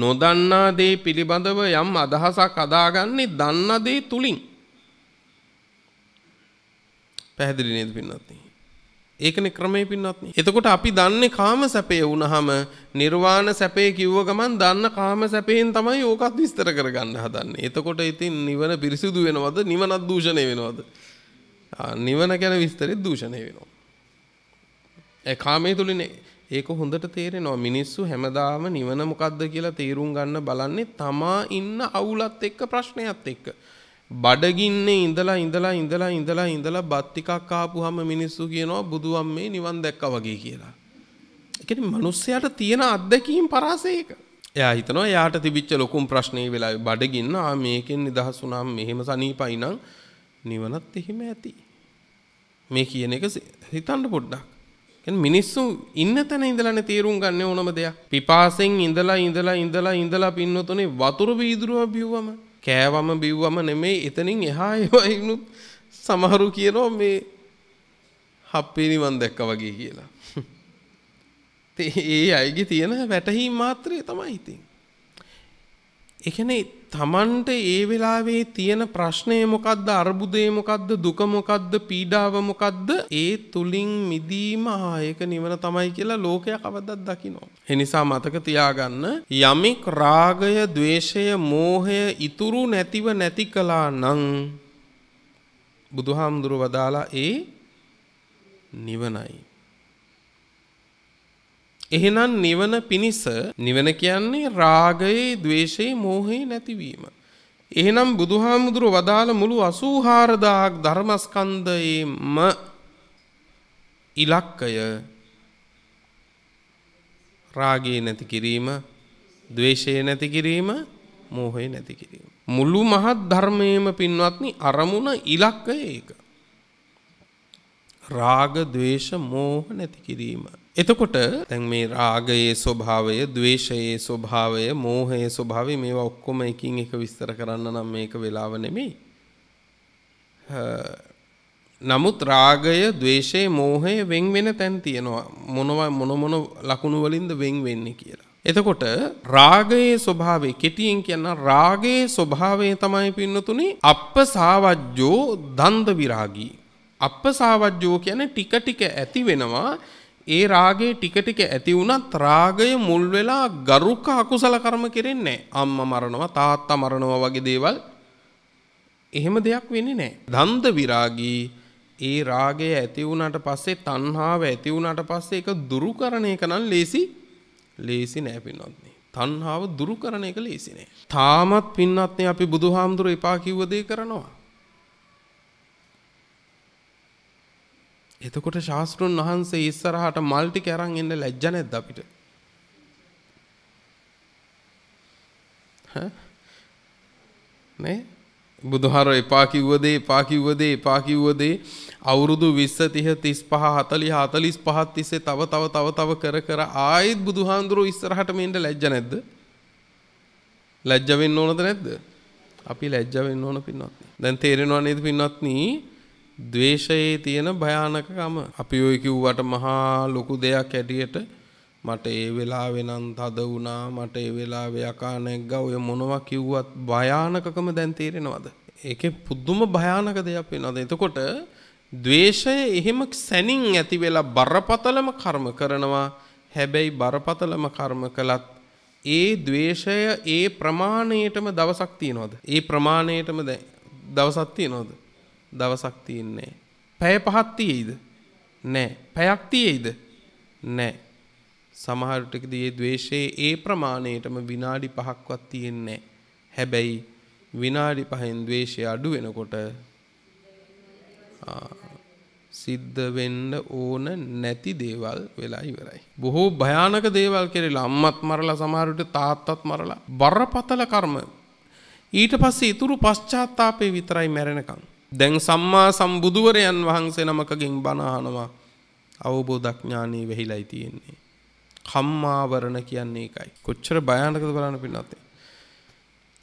නොදන්නා දේ පිළිබඳව යම් අදහසක් අදාගන්නේ දන්න දේ තුලින්. පැහැදිලි නේද පින්වත්නි? ඒකනේ ක්‍රමේ පින්වත්නි. එතකොට අපි දන්නේ කාම සැපේ වුණාම නිර්වාණ සැපේ කිව්ව ගමන් දන්න කාම සැපයෙන් තමයි ඕකත් විස්තර කරගන්න හදන්නේ. එතකොට ඉතින් නිවන පිරිසිදු වෙනවද? නිවනත් දූෂණය වෙනවද? නිවන ගැන විස්තරෙත් දූෂණය වෙනවා. ඒ කාමයේ තුලිනේ ඒක හොඳට තේරෙනවා මිනිස්සු හැමදාම නිවන මොකද්ද කියලා තේරුම් ගන්න බලන්නේ තමා ඉන්න අවුලත් එක්ක ප්‍රශ්නයත් එක්ක. බඩගින්නේ ඉඳලා ඉඳලා ඉඳලා ඉඳලා ඉඳලා බත් ටිකක් ආපුහම මිනිස්සු කියනවා බුදුන් මේ නිවන් දැක්කා වගේ කියලා. ඒ කියන්නේ මිනිස්සයාට තියෙන අත්දැකීම් පරාසයක. එයා හිතනවා එයාට තිබිච්ච ලොකුම ප්‍රශ්නේ වෙලාවේ බඩගින්න ආ මේකෙන් නිදහස් වුණාම මෙහෙම සනීපයි නම් නිවනත් එහෙම ඇති. මේ කියන එක හිතන්න පොඩ්ඩක්. කියන්නේ මිනිස්සු ඉන්න තැන ඉඳලානේ තීරුම් ගන්න ඕනම දෙයක්. පිපාසෙන් ඉඳලා ඉඳලා ඉඳලා ඉඳලා පින්නතුනේ වතුර වීදුරුව බිව්වම කෑවම බිව්වම නෙමෙයි එතනින් එහා ඒවා සමහරු කියනවා මේ හප්පේ නිවන් දැක්කා වගේ කියලා. ඒ අයගේ තියෙන වැටහීම් මාත්‍රේ තමයි ඉතින්. ඒ කියන්නේ තමන්ට ඒ වෙලාවේ තියෙන ප්‍රශ්නය මොකද්ද අර්බුදය මොකද්ද දුක මොකද්ද පීඩාව මොකද්ද ඒ තුලින් මිදීම ආයක නිවන තමයි කියලා ලෝකයා කවදත් දකිනවා. එනිසා මතක තියාගන්න යමෙක් රාගය, ద్వේෂය, මෝහය ඉතුරු නැතිව නැති කළා නම් බුදුහාමුදුරු වදාලා ඒ නිවනයි. එහෙනම් නිවන පිණිස නිවන කියන්නේ රාගයේ, ద్వේෂයේ, මෝහයේ නැතිවීම. එහෙනම් බුදුහාමුදුර වදාළ මුළු 84000ක් ධර්මස්කන්ධයේම ඉලක්කය රාගය නැති කිරීම, ద్వේෂය නැති කිරීම, මෝහය නැති කිරීම. මුළු මහත් ධර්මයේම පින්වත්නි අරමුණ ඉලක්කය ඒක. රාග, ద్వේෂ, මෝහ නැති කිරීම. එතකොට දැන් මේ රාගයේ ස්වභාවය, ద్వේෂයේ ස්වභාවය, මෝහයේ ස්වභාවය මේවා ඔක්කොම එකින් එක විස්තර කරන්න නම් මේක වෙලාව නෙමෙයි. නමුත් රාගය, ద్వේෂය, මෝහය වෙන් වෙන තැන් තියෙනවා. මොනවා මොන මොන ලකුණු වලින්ද වෙන් වෙන්නේ කියලා. එතකොට රාගයේ ස්වභාවය කෙටියෙන් කියන්න රාගයේ ස්වභාවය තමයි පින්නතුනේ අප්පසාවජ්ජෝ දන්ද විරාගී. අප්පසාවජ්ජෝ කියන්නේ ටික ටික ඇති වෙනවා ඒ රාගේ ටික ටික ඇති වුණත් රාගය මුල් වෙලා ගරුක අකුසල කර්ම කෙරෙන්නේ නැහැ. අම්මා මරනවා, තාත්තා මරනවා වගේ දේවල් එහෙම දෙයක් වෙන්නේ නැහැ. දන්ද විරාගී ඒ රාගය ඇති වුණාට පස්සේ තණ්හාව ඇති වුණාට පස්සේ ඒක දුරු කරන එක නම් ලේසි ලේසි නෑ පින්වත් නේ. තණ්හාව දුරු කරන එක ලේසි නෑ. තාමත් පින්වත් නේ අපි බුදුහාමුදුරේ එපා කිව්ව දේ කරනවා. එතකොට ශාස්ත්‍රුන් වහන්සේ ඉස්සරහට මල් ටික අරන් එන්න ලැජ්ජ නැද්ද අපිට? නේ? බුදුහාර එපා කිව්වද එපා කිව්වද එපා කිව්වද අවුරුදු 20 30 35 40 45 තිස්සේ තව තව තව තව කර කර ආයෙත් බුදුහාඳුරු ඉස්සරහට මෙන්න ලැජ්ජ නැද්ද? ලැජ්ජ වෙන්න ඕනද නැද්ද? අපි ලැජ්ජ වෙන්න ඕන පින්වත්නි. දැන් තේරෙනව නේද පින්වත්නි? ද්වේෂයේ තියෙන භයානකකම අපි ඔය කිව්වට මහා ලොකු දෙයක් ඇටියට මට ඒ වෙලාවේ නම් තද වුණා මට ඒ වෙලාවේ යකා නැග්ගා ඔය මොනවා කිව්වත් භයානකකම දැන් තේරෙනවද ඒකේ පුදුම භයානක දෙයක් වෙනවද එතකොට ද්වේෂය එහෙම සැනින් ඇති වෙලා බරපතලම කර්ම කරනවා හැබැයි බරපතලම කර්ම කළත් ඒ ද්වේෂය ඒ ප්‍රමාණයටම දවසක් තියනවද ඒ ප්‍රමාණයටම දැන් දවසක් තියනවද දවසක් තියෙන්නේ පැය පහක් තියෙයිද නෑ පැයක් තියෙයිද නෑ සමහර විටකදී මේ द्वේෂයේ ඒ ප්‍රමාණයටම විනාඩි 5ක්වත් තියෙන්නේ හැබැයි විනාඩි 5න් द्वේෂය අඩු වෙනකොට සිද්ධ වෙන්න ඕන නැති දේවල් වෙලා ඉවරයි. බොහෝ භයානක දේවල් කෙරෙලා අම්මත් මරලා සමහර විට තාත්තත් මරලා බරපතල කර්ම ඊට පස්සේ ඉතුරු පශ්චාත්තාපේ විතරයි මැරෙනකම් දැන් සම්මා සම්බුදුවරයන් වහන්සේ නමකගෙන් බණහනවා අවබෝධඥානී වෙහිලයි තියෙන්නේ. කම්මාවරණ කියන්නේ එකයි. කොච්චර භයානකද බලන්න පින්නතේ.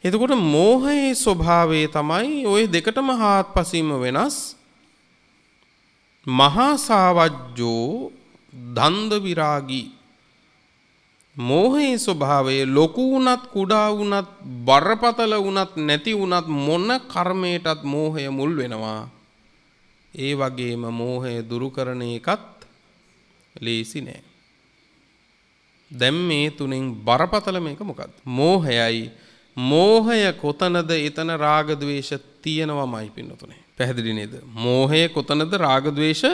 එතකොට මෝහයේ ස්වභාවය තමයි ওই දෙකටම හාත්පසින්ම වෙනස්. මහා සාවජ්ජෝ දන්ද විරාගී මෝහයේ ස්වභාවය ලොකු වුණත් කුඩා වුණත් බරපතල වුණත් නැති වුණත් මොන කර්මයටත් මෝහය මුල් වෙනවා. ඒ වගේම මෝහය දුරු කරන එකත් ලේසි නෑ. දැන් මේ තුනෙන් බරපතල මේක මොකක්ද? මෝහයයි. මෝහය කොතනද එතන රාග ద్వේෂ තියෙනවමයි පින්නතුනේ. පැහැදිලි නේද? මෝහය කොතනද රාග ద్వේෂ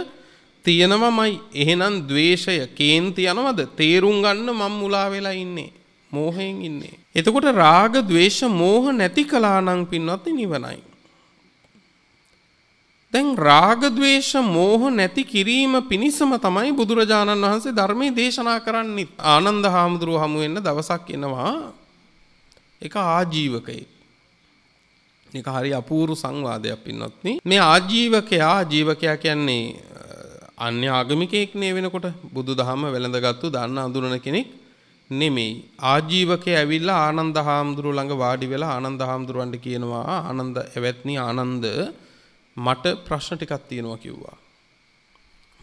තියෙනවමයි. එහෙනම් द्वේෂය කේන්ති යනවද? තේරුම් ගන්න මම මුලා වෙලා ඉන්නේ. මෝහයෙන් ඉන්නේ. එතකොට රාග, ద్వේෂ, මෝහ නැති කළා නම් පින්වත් නිවනයි. දැන් රාග, ద్వේෂ, මෝහ නැති කිරීම පිණිසම තමයි බුදුරජාණන් වහන්සේ ධර්මයේ දේශනා කරන්නේ. ආනන්ද හාමුදුරුව හමු වෙන්න දවසක් එනවා. ඒක ආජීවකයෙක්. මේක හරි අපූර්ව සංවාදයක් පින්වත්නි. මේ ආජීවකයා ජීවකයා කියන්නේ අන්‍ය ආගමිකයෙක් නේ වෙනකොට බුදුදහම වැළඳගත්තු දන්න අඳුරන කෙනෙක් නෙමෙයි. ආජීවකේ ඇවිල්ලා ආනන්ද හාමුදුරුව ළඟ වාඩි වෙලා ආනන්ද හාමුදුරුවන්ට කියනවා ආනන්ද එවත්නි ආනන්ද මට ප්‍රශ්න ටිකක් තියෙනවා කිව්වා.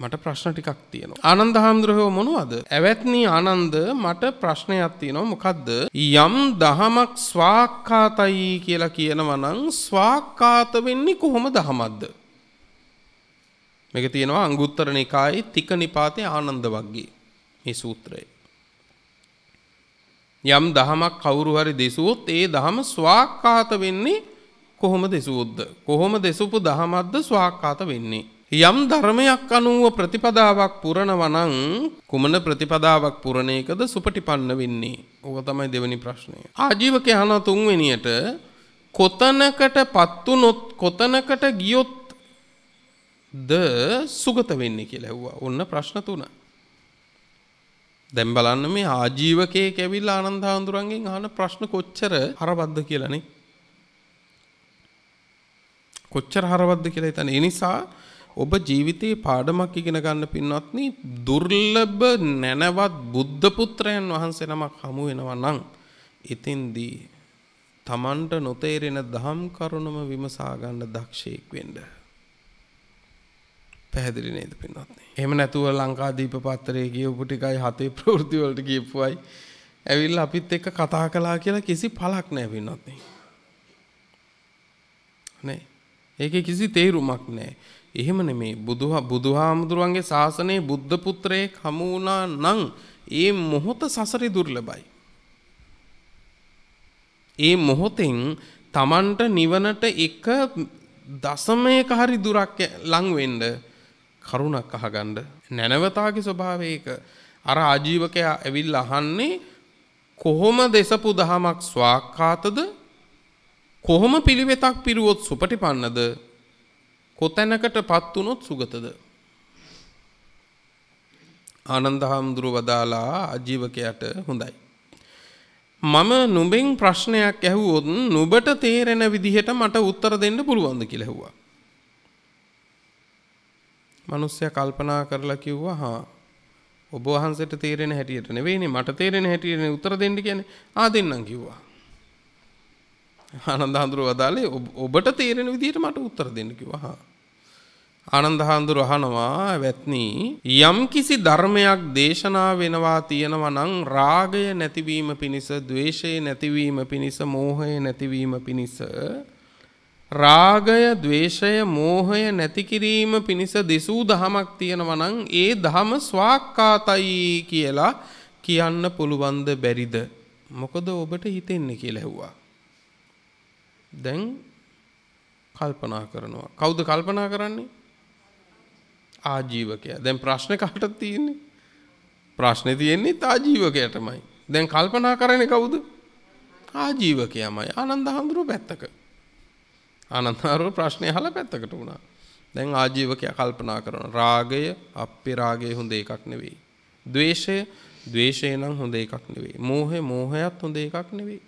මට ප්‍රශ්න ටිකක් තියෙනවා. ආනන්ද හාමුදුරුවෝ මොනවද? "ඇවැත්නි ආනන්ද මට ප්‍රශ්නයක් තියෙනවා. මොකද්ද? යම් දහමක් ස්වාක්කාතයි කියලා කියනවා නම් ස්වාක්කාත වෙන්නේ කොහොම දහමක්ද?" මේක තියෙනවා අංගුත්තර නිකායේ තික නිපාතේ ආනන්ද වග්ගයේ මේ සූත්‍රය. යම් දහමක් කවුරු හරි දෙසුවොත් ඒ දහම ස්වාක්කාත වෙන්නේ කොහොම දෙසුවොත්ද? කොහොම දෙසුපු දහමක්ද ස්වාක්කාත වෙන්නේ? යම් ධර්මයක් අනුව ප්‍රතිපදාවක් පුරනවා නම් කුමන ප්‍රතිපදාවක් පුරණ එකද සුපටිපන්න වෙන්නේ? ඕක තමයි දෙවෙනි ප්‍රශ්නය. ආජීවකේ අහන තුන්වෙනියට කොතනකටපත් උනොත් කොතනකට ගියොත් ද සුගත වෙන්නේ කියලා ඇහුවා. ඔන්න ප්‍රශ්න තුන. දැන් බලන්න මේ ආජීවකයේ කැවිලා ආනන්ද හඳුරන්ගෙන් අහන ප්‍රශ්න කොච්චර හරවද්ද කියලානේ. කොච්චර හරවද්ද කියලා හිතන. ඒ නිසා ඔබ ජීවිතේ පාඩමක් ඉගෙන ගන්න පින්වත්නි දුර්ලභ නැනවත් බුද්ධ පුත්‍රයන් වහන්සේ නමක් හමු වෙනවා නම් එතෙන්දී තමන්ට නොතේරෙන දහම් කරුණම විමසා ගන්න දක්ෂයෙක් වෙන්න පැහැදිලි නේද පින්වත්නි. එහෙම නැතුව ලංකාදීප පත්‍රයේ ගියපු ටිකයි හතේ ප්‍රවෘත්ති වලට ගියපුවයි ඇවිල්ලා අපිත් එක්ක කතා කළා කියලා කිසි පළක් නැහැ පින්වත්නි. නේ. ඒකේ කිසි තේරුමක් නැහැ. එහෙම නෙමේ බුදුහා බුදුහාමුදුරන්ගේ ශාසනයේ බුද්ධ පුත්‍රයෙක් හමු වුණා නම් ඒ මොහොත සසරේ දුර්ලභයි. ඒ මොහොතෙන් Tamanට නිවනට එක දසමයක හරි දුරක් ලඟ වෙන්න කරුණක් අහගන්න නැනවතාගේ ස්වභාවය ඒක අර ආජීවකයා ඇවිල්ලා අහන්නේ කොහොම දෙසපු දහමක් ස්වාක්කාතද කොහොම පිළිවෙතක් පිරුවොත් සුපටිපන්නද කොතැනකටපත් වුනොත් සුගතද ආනන්ද හාමුදුරුව වදාලා ආජීවකයට හොඳයි මම නුඹෙන් ප්‍රශ්නයක් ඇහුවොත් නුඹට තේරෙන විදිහට මට උත්තර දෙන්න පුළුවන්ද කියලා ඇහුවා මිනිස්සයා කල්පනා කරලා කිව්වා හා ඔබ වහන්සේට තේරෙන හැටියට නෙවෙයිනේ මට තේරෙන හැටියනේ උත්තර දෙන්න කියන්නේ ආ දෙන්නම් කිව්වා ආනන්ද හඳුරු වදාලේ ඔබට තේරෙන විදිහට මට උත්තර දෙන්න කිව්වා හා ආනන්ද හඳුරු අහනවා වැත්නි යම් කිසි ධර්මයක් දේශනා වෙනවා තියෙනවා නම් රාගය නැතිවීම පිණිස ద్వේෂය නැතිවීම පිණිස මෝහය නැතිවීම පිණිස රාගය, ద్వේෂය, මෝහය නැති කිරීම පිණිස දෙසූ දහමක් තියෙනවා නම් ඒ දහම ස්වාක්කාතයි කියලා කියන්න පුළුවන්ද බැරිද? මොකද ඔබට හිතෙන්නේ කියලා ඇහුවා. දැන් කල්පනා කරනවා. කවුද කල්පනා කරන්නේ? ආජීවකයා. දැන් ප්‍රශ්නේ කාටද තියෙන්නේ? ප්‍රශ්නේ තියෙන්නේ ආජීවකයාටමයි. දැන් කල්පනා කරන්නේ කවුද? ආජීවකයාමයි. ආනන්ද හඳුරු පැත්තක. අනන්තාරෝ ප්‍රශ්නය අහලා පැත්තකට වුණා. දැන් ආජීවකයා කල්පනා කරනවා රාගය අප්පිරාගය හොඳ එකක් නෙවෙයි. ද්වේෂය ද්වේෂය නම් හොඳ එකක් නෙවෙයි. මෝහය මෝහයත් හොඳ එකක් නෙවෙයි.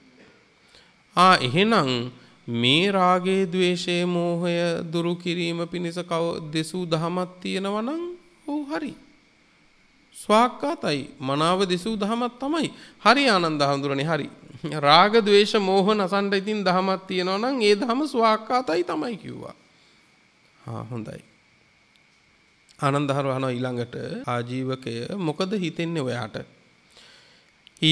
ආ එහෙනම් මේ රාගයේ ද්වේෂයේ මෝහය දුරු කිරීම පිණිස කව දෙසූ දහමක් තියෙනවා නම් ඔව් හරි. ස්වාක්කාතයි මනාව දෙසූ දහමක් තමයි. හරි ආනන්ද හඳුරන්නේ හරි. රාග ద్వේෂ මෝහ නසන්න ඉතින් දහමක් තියෙනවා නම් ඒ දහම ස්වාක්කාතයි තමයි කිව්වා. හා හොඳයි. ආනන්දහර වහනවා ඊළඟට ආජීවකය මොකද හිතෙන්නේ ඔයාට?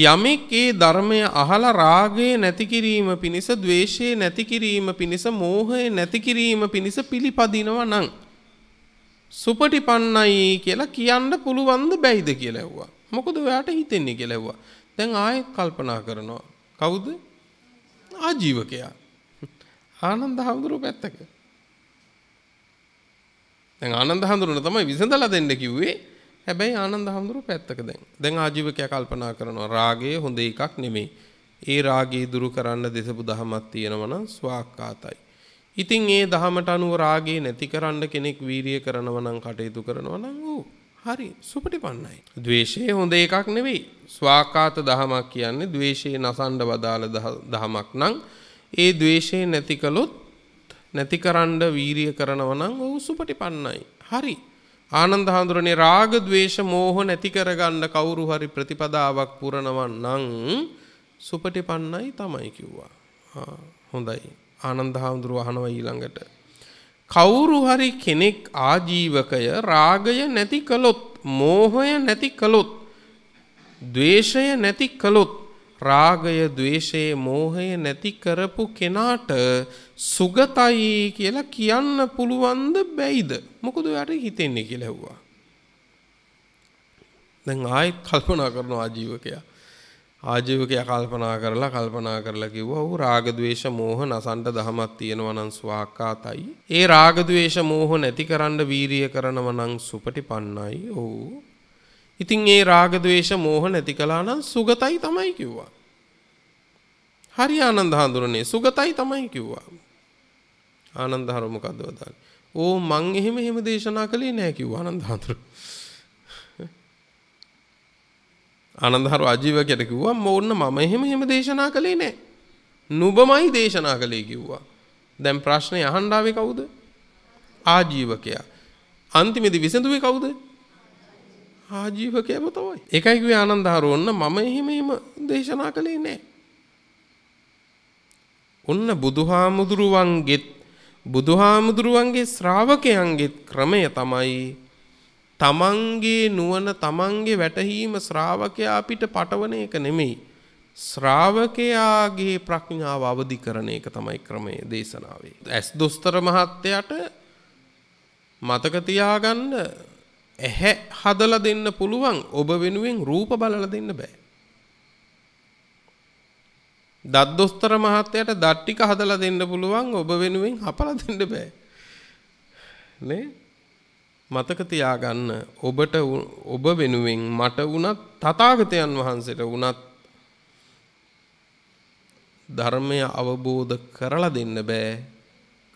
යමෙක් ඒ ධර්මය අහලා රාගය නැති කිරීම පිණිස, ద్వේෂය නැති කිරීම පිණිස, මෝහය නැති කිරීම පිණිස පිළිපදිනවා නම් සුපටිපන්නයි කියලා කියන්න පුළුවන්ද බැයිද කියලා ඇහුවා. මොකද ඔයාට හිතෙන්නේ කියලා ඇහුවා. දැන් ආයෙත් කල්පනා කරනවා. කවුද ආජීවකයා ආනන්ද හඳුරු පැත්තක දැන් ආනන්ද හඳුරුන තමයි විසඳලා දෙන්න කිව්වේ හැබැයි ආනන්ද හඳුරු පැත්තක දැන් දැන් ආජීවකයා කල්පනා කරනවා රාගය හොඳ එකක් නෙමෙයි ඒ රාගය දුරු කරන්න දෙසපු දහමක් තියෙනවනම් ස්වාක්කාතයි ඉතින් ඒ දහමට අනුව රාගේ නැති කරන්න කෙනෙක් වීරිය කරනවා නම් කටයුතු කරනවා නම් ඌ හරි සුපටිපන්නයි. ද්වේෂය හොඳ එකක් නෙවෙයි. ස්වාකාත දහමක් කියන්නේ ද්වේෂයේ නසන්ඩ වදාළ දහමක් නම් ඒ ද්වේෂය නැති කළොත් නැති කරන්න වීරිය කරනවා නම් ඔහු සුපටිපන්නයි. හරි. ආනන්ද හඳුරන්නේ රාග ద్వේෂ මෝහ නැති කරගන්න කවුරු හරි ප්‍රතිපදාවක් පුරනවා නම් සුපටිපන්නයි තමයි කිව්වා. හොඳයි. ආනන්ද හඳුර වහනවා ඊළඟට. කවුරු හරි කෙනෙක් ආජීවකය රාගය නැති කළොත් මෝහය නැති කළොත් ද්වේෂය නැති කළොත් රාගය ද්වේෂය මෝහය නැති කරපු කෙනාට සුගතයි කියලා කියන්න පුළුවන්ද බැයිද මොකද ඔයාට හිතෙන්නේ කියලා ඇහුවා දැන් ආයෙත් කල්පනා කරනවා ආජීවකයා ආජීවකයා කල්පනා කරලා කල්පනා කරලා කිව්වා ඌ රාග ద్వේෂ මෝහ නසන්ඩ දහමක් තියෙනවා නම් ස්වාක්කාතයි. ඒ රාග ద్వේෂ මෝහ නැතිකරන්න වීරිය කරනව නම් සුපටිපන්නයි. ඔව්. ඉතින් ඒ රාග ద్వේෂ මෝහ නැති කළා නම් සුගතයි තමයි කිව්වා. හරි ආනන්ද හඳුරන්නේ සුගතයි තමයි කිව්වා. ආනන්ද හරු මොකද්ද වදාන්නේ? ඕ මං එහෙම එහෙම දේශනා කළේ නෑ කිව්වා ආනන්ද හඳුරන්නේ. ආනන්දහරු ආජීවකයට කිව්වා මොන්න මම එහෙම එහෙම දේශනා කළේ නෑ. නුඹමයි දේශනා කළේ කිව්වා. දැන් ප්‍රශ්නේ අහන්න ආවේ කවුද? ආජීවකයා. අන්තිමේදී විසඳුවේ කවුද? ආජීවකයම තමයි. ඒකයි කිව්වේ ආනන්දහරු ඔන්න මම එහෙම එහෙම දේශනා කළේ නෑ. ඔන්න බුදුහාමුදුරුවන්ගෙත් බුදුහාමුදුරුවන්ගේ ශ්‍රාවකයන්ගෙත් ක්‍රමය තමයි තමන්ගේ නුවණ තමන්ගේ වැටහීම ශ්‍රාවකයා අපිට පටවන එක නෙමෙයි. ශ්‍රාවකයාගේ ප්‍රඥාව අවදි කරන එක තමයි ක්‍රමයේ දේශනාවේ. ඇස් දොස්තර මහත්තයාට මතක තියාගන්න ඇහැ හදලා දෙන්න පුළුවන් ඔබ වෙනුවෙන් රූප බලලා දෙන්න බෑ. දත් දොස්තර මහත්තයාට දත් ටික හදලා දෙන්න පුළුවන් ඔබ වෙනුවෙන් හපලා දෙන්න බෑ. නේ? මතක තියාගන්න ඔබට ඔබ වෙනුවෙන් මට වුණත් තථාගතයන් වහන්සේට වුණත් ධර්මය අවබෝධ කරලා දෙන්න බෑ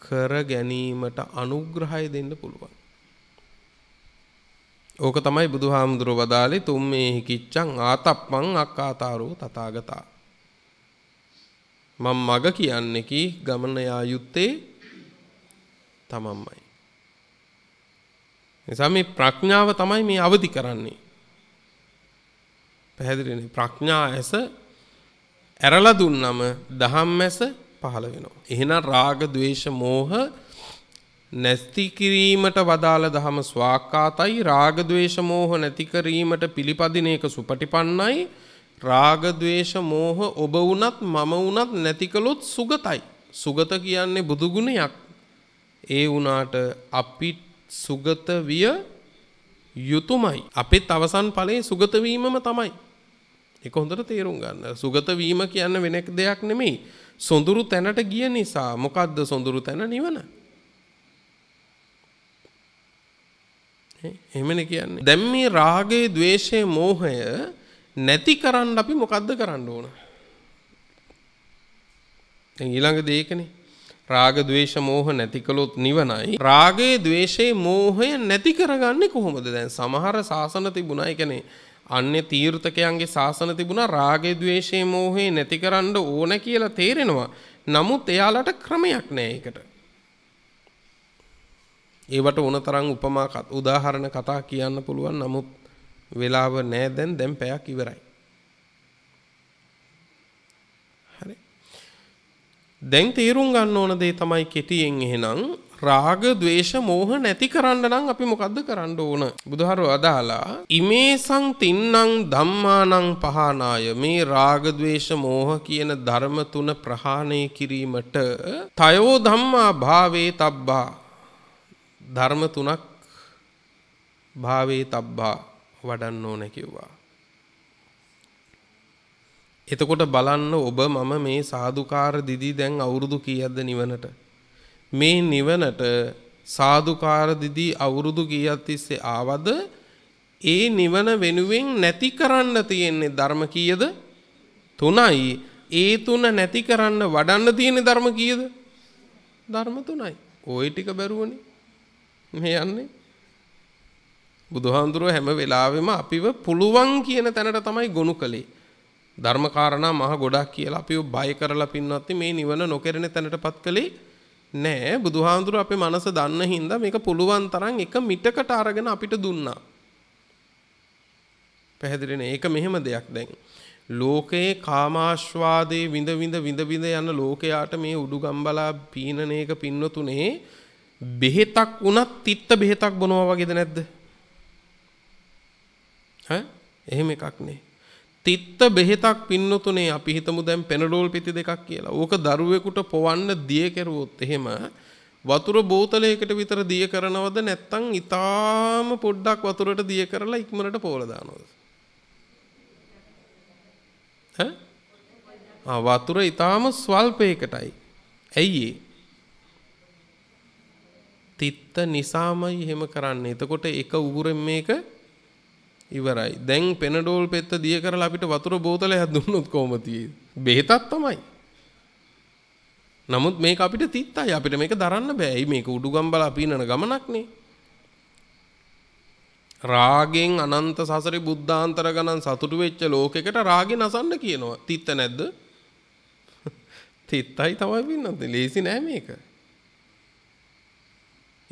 කර ගැනීමට අනුග්‍රහය දෙන්න පුළුවන්. ඕක තමයි බුදුහාමුදුරුව වදාලේ තුම්මේහි කිච්ඡං ආතප්පං අක්කාතාරෝ තථාගතා. මම මග කියන්නේ කි ගමන යා යුත්තේ තමන්මයි. නිසා මේ ප්‍රඥාව තමයි මේ අවදි කරන්නේ. පැහැදිලිනේ ප්‍රඥා ඇස ඇරලා දුන්නම දහම් ඇස පහළ වෙනවා. එහෙනම් රාග, ద్వේෂ, මෝහ නැති කිරීමට වදාළ දහම ස්වාක්කාතයි රාග ద్వේෂ මෝහ නැති කිරීමට පිළිපදින එක සුපටිපන්නයි රාග ద్వේෂ මෝහ ඔබ වුණත් මම වුණත් නැති කළොත් සුගතයි සුගත කියන්නේ බුදු ගුණයක් ඒ වුණාට අපිට සුගත විය යුතුයමයි. අපිත් අවසන් ඵලයේ සුගත වීමම තමයි. ඒක හොඳට තේරුම් ගන්න. සුගත වීම කියන්නේ වෙන දෙයක් නෙමෙයි. සොඳුරු තැනට ගිය නිසා මොකද්ද සොඳුරු තැන නිවන? එහෙමනේ කියන්නේ. දැන් මේ රාගය, ద్వේෂය, මෝහය නැති කරන්න අපි මොකද්ද කරන්න ඕන? දැන් ඊළඟ දේ ඒකනේ. රාග ద్వේෂ මෝහ නැති කළොත් නිවනයි. රාගයේ ద్వේෂයේ මෝහය නැති කරගන්නේ කොහොමද? දැන් සමහර සාසන තිබුණා. ඒ කියන්නේ අන්‍ය තීර්ථකයන්ගේ සාසන තිබුණා රාගයේ ద్వේෂයේ මෝහේ නැති කරන්න ඕන කියලා තේරෙනවා. නමුත් එයාලට ක්‍රමයක් නැහැ ඒකට. ඒවට ඕන තරම් උපමා උදාහරණ කතා කියන්න පුළුවන්. නමුත් වෙලාව නැහැ දැන් දැන් පැයක් ඉවරයි. දැන් තේරුම් ගන්න ඕන දේ තමයි කෙටියෙන් එහෙනම් රාග ద్వේෂ මෝහ නැති කරන්න නම් අපි මොකද්ද කරන්න ඕන බුදුහාරෝ අදාලා ඉමේසං තින්නම් ධම්මානං පහනාය මේ රාග ద్వේෂ මෝහ කියන ධර්ම තුන ප්‍රහාණය කිරීමට තයෝ ධම්මා භාවේ තබ්බා ධර්ම තුනක් භාවේ තබ්බා වඩන්න ඕන කිව්වා එතකොට බලන්න ඔබ මම මේ සාදුකාර දිදි දැන් අවුරුදු කීයක්ද නිවනට? මේ නිවනට සාදුකාර දිදි අවුරුදු කීයක් තිස්සේ ආවද? ඒ නිවන වෙනුවෙන් නැති කරන්න තියෙන්නේ ධර්ම කීයද? තුනයි. ඒ තුන නැති කරන්න වඩන්න තියෙන ධර්ම කීයද? ධර්ම තුනයි. ওই ටික බැරුවනේ. මේ යන්නේ. බුදුහාඳුරෝ හැම වෙලාවෙම අපිව පුළුවන් කියන තැනට තමයි ගොනු කළේ. ධර්මකාරණා මහ ගොඩක් කියලා අපිව බය කරලා පින්නත් මේ නිවන නොකරන තැනටපත් කළේ නෑ බුදුහාඳුර අපේ මනස දන්න හින්දා මේක පුළුවන් තරම් එක මිටකට අරගෙන අපිට දුන්නා. පැහැදිලිනේ ඒක මෙහෙම දෙයක් දැන් ලෝකයේ කාමාශ්වාදේ විඳ විඳ විඳ විඳ යන ලෝකයාට මේ උඩුගම්බලා පීනන එක පින්නතුනේ බෙහෙතක් වුණත් තිත්ත බෙහෙතක් බොනවා වගේද නැද්ද? ඈ එහෙම එකක් නේ. තිත්ත බෙහෙතක් පින්නතුනේ අපි හිතමු දැන් පෙනඩෝල් පිති දෙකක් කියලා. ඕක දරුවෙකුට පොවන්න දිය කෙරුවොත් එහෙම වතුර බෝතලයකට විතර දිය කරනවද නැත්නම් ඊටාම පොඩ්ඩක් වතුරට දිය කරලා ඉක්මනට පෝල දානවද? ඈ? ආ වතුර ඊටාම ස්වල්පයකටයි. ඇයි තිත්ත නිසාමයි එහෙම කරන්නේ. එතකොට එක උගුරෙන් මේක ඉවරයි. දැන් පෙනඩෝල් පෙත්ත දිය කරලා අපිට වතුර බෝතලයක් දුන්නොත් කොහොමද බෙහෙතක් තමයි. නමුත් මේක අපිට තිත්තයි. අපිට මේක දරන්න බෑ. ඇයි මේක උඩුගම් බලා පීනන ගමනක්නේ. රාගෙන් අනන්ත සසරේ බුද්ධාන්තර ගණන් සතුටු වෙච්ච ලෝකෙකට රාගෙ නසන්න කියනවා. තිත්ත නැද්ද? තිත්තයි තමයි පින්නත්. ලේසි නෑ මේක.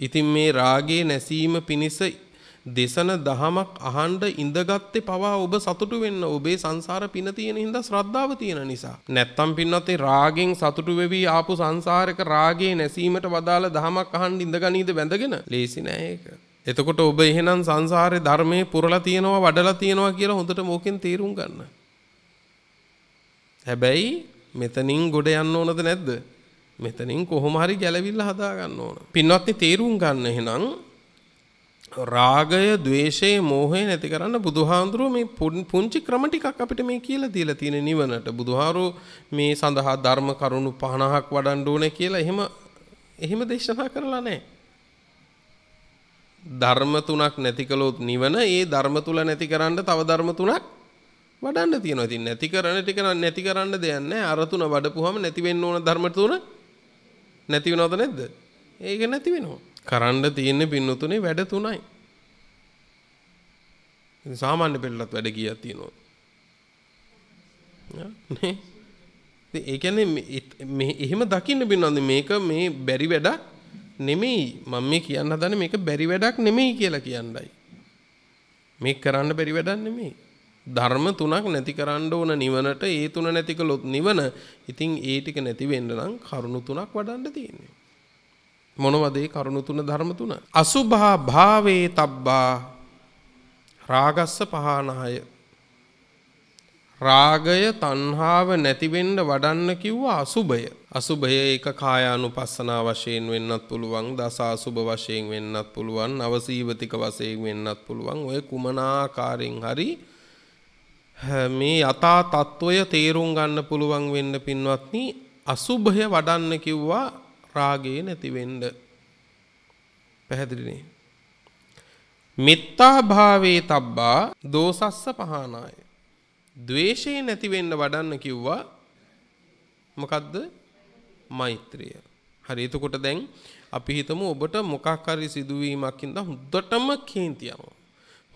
ඉතින් මේ රාගේ නැසීම පිණිස දේශන දහමක් අහන්ඩ ඉඳගත්තේ පවා ඔබ සතුටු වෙන්න ඔබේ සංසාර පින තියෙන හින්දා ශ්‍රද්ධාව තියෙන නිසා. නැත්තම් පින්නත්තේ රාගෙන් සතුටු වෙවි ආපු සංසාරක රාගේ නැසීමට වදාළ දහමක් අහන්ඩ ඉඳගනීද බැඳගෙන ලේසි නෑ ඒක. එතකොට ඔබ එහෙනම් සංසාරේ ධර්මයේ පුරලා තියෙනවා වඩලා තියෙනවා කියලා හොඳට මොකෙන් තේරුම් ගන්න. හැබැයි මෙතනින් ගොඩ යන්න ඕනද නැද්ද? මෙතනින් කොහොම හරි ගැලවිලා හදා ගන්න ඕන. පින්වත්නි තේරුම් ගන්න එහෙනම් රාගය, ద్వේෂය, මෝහය නැති කරන්න බුදුහාඳුරුව මේ පුංචි ක්‍රම ටිකක් අපිට මේ කියලා දීලා තියෙන නිවනට. බුදුහාරෝ මේ සඳහා ධර්ම කරුණු 50ක් වඩන්න ඕනේ කියලා එහෙම එහෙම දේශනා කරලා නැහැ. ධර්ම තුනක් නැති කළොත් නිවන ඒ ධර්ම තුල නැති කරන්න තව ධර්ම තුනක් වඩන්න තියෙනවා. ඉතින් නැති කරන ටික නැති කරන්න දෙයක් නැහැ. අර තුන වඩපුවාම නැති වෙන්න ඕන ධර්ම තුන නැති වෙනවද නැද්ද? ඒක නැති වෙනවා. කරන්න තියෙන පින්නතුනේ වැඩ තුනයි. සාමාන්‍ය පෙළලත් වැඩ ගියක් තියෙනවා. නේ? ඒ කියන්නේ මේ එහෙම දකින්න බින්නන්නේ මේක මේ බැරි වැඩක් නෙමෙයි. මම මේ කියන්න හදන්නේ මේක බැරි වැඩක් නෙමෙයි කියලා කියන්නයි. මේක කරන්න බැරි වැඩක් නෙමෙයි. ධර්ම තුනක් නැති කරන්න ඕන නිවනට ඒ තුන නැති කළොත් නිවන. ඉතින් ඒ ටික නැති වෙන්න නම් කරුණු තුනක් වඩන්න තියෙනවා. මොනවදේ කරුණු තුන ධර්ම තුන. අසුභා භාවේ තබ්බා රාගස්ස පහනාය. රාගය තණ්හාව නැතිවෙන්න වඩන්න කිව්ව අසුභය. අසුභය ඒක කායානුපස්සනා වශයෙන් වෙන්නත් පුළුවන්, දසාසුභ වශයෙන් වෙන්නත් පුළුවන්, නවසීවතික වශයෙන් වෙන්නත් පුළුවන්. ඔය කුමනාකාරයෙන් හරි මේ යථා තත්වය තේරුම් ගන්න පුළුවන් වෙන්න පින්වත්නි අසුභය වඩන්න කිව්වා රාගේ නැති වෙන්න. පැහැදිලිනේ. මිත්තා භාවේ තබ්බා දෝසස්ස පහනාය. ද්වේෂය නැති වෙන්න වඩන්න කිව්වා. මොකද්ද? මෛත්‍රිය. හරි එතකොට දැන් අපි හිතමු ඔබට මොකක් හරි සිදුවීමක් ඉඳන් හොද්දටම කේන්ති යනවා.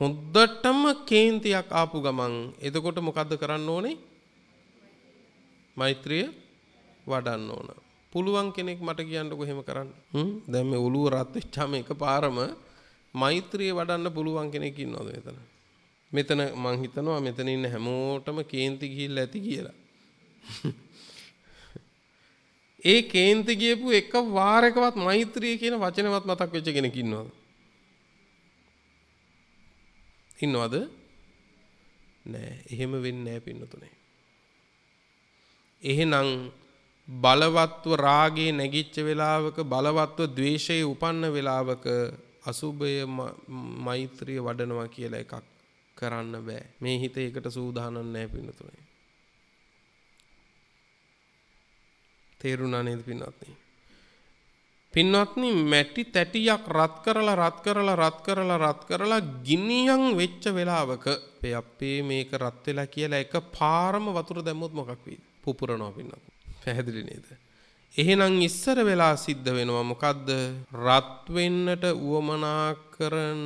හොද්දටම කේන්තියක් ආපු ගමන් එතකොට මොකද්ද කරන්න ඕනේ? මෛත්‍රිය වඩන්න ඕන. පුළුවන් කෙනෙක් මට කියන්න කොහෙම කරන්න දැන් මේ ඔළුව රත් වෙච්චාම එකපාරම මෛත්‍රිය වඩන්න පුළුවන් කෙනෙක් ඉන්නවද මෙතන මෙතන මං හිතනවා මෙතන ඉන්න හැමෝටම කේන්ති ගිහිල්ලා ඇති කියලා ඒ කේන්ති ගියපු එක වාරයකවත් මෛත්‍රිය කියන වචනවත් මතක් වෙච්ච කෙනෙක් ඉන්නවද ඉන්නවද නෑ එහෙම වෙන්නේ නෑ පින්නතුනේ එහෙනම් බලවත්ව රාගේ නැගිච්ච වෙලාවක බලවත්ව ද්වේෂයේ උපන්න වෙලාවක අසුභය මෛත්‍රිය වඩනවා කියලා එකක් කරන්න බෑ. මේ හිත ඒකට සූදානම් නැහැ පින්නතුනේ. තේරුණා නේද පින්වත්නි? පින්වත්නි මැටි තැටියක් රත් කරලා රත් කරලා රත් කරලා රත් කරලා ගිනියම් වෙච්ච වෙලාවක අපේ මේක රත් වෙලා කියලා එක පාරම වතුර දැම්මොත් මොකක් වෙයිද? පුපුරනවා පින්වත්නි. පැහැදිලි නේද? එහෙනම් ඉස්සර වෙලා සිද්ධ වෙනවා මොකද්ද? රත් වෙන්නට උවමනා කරන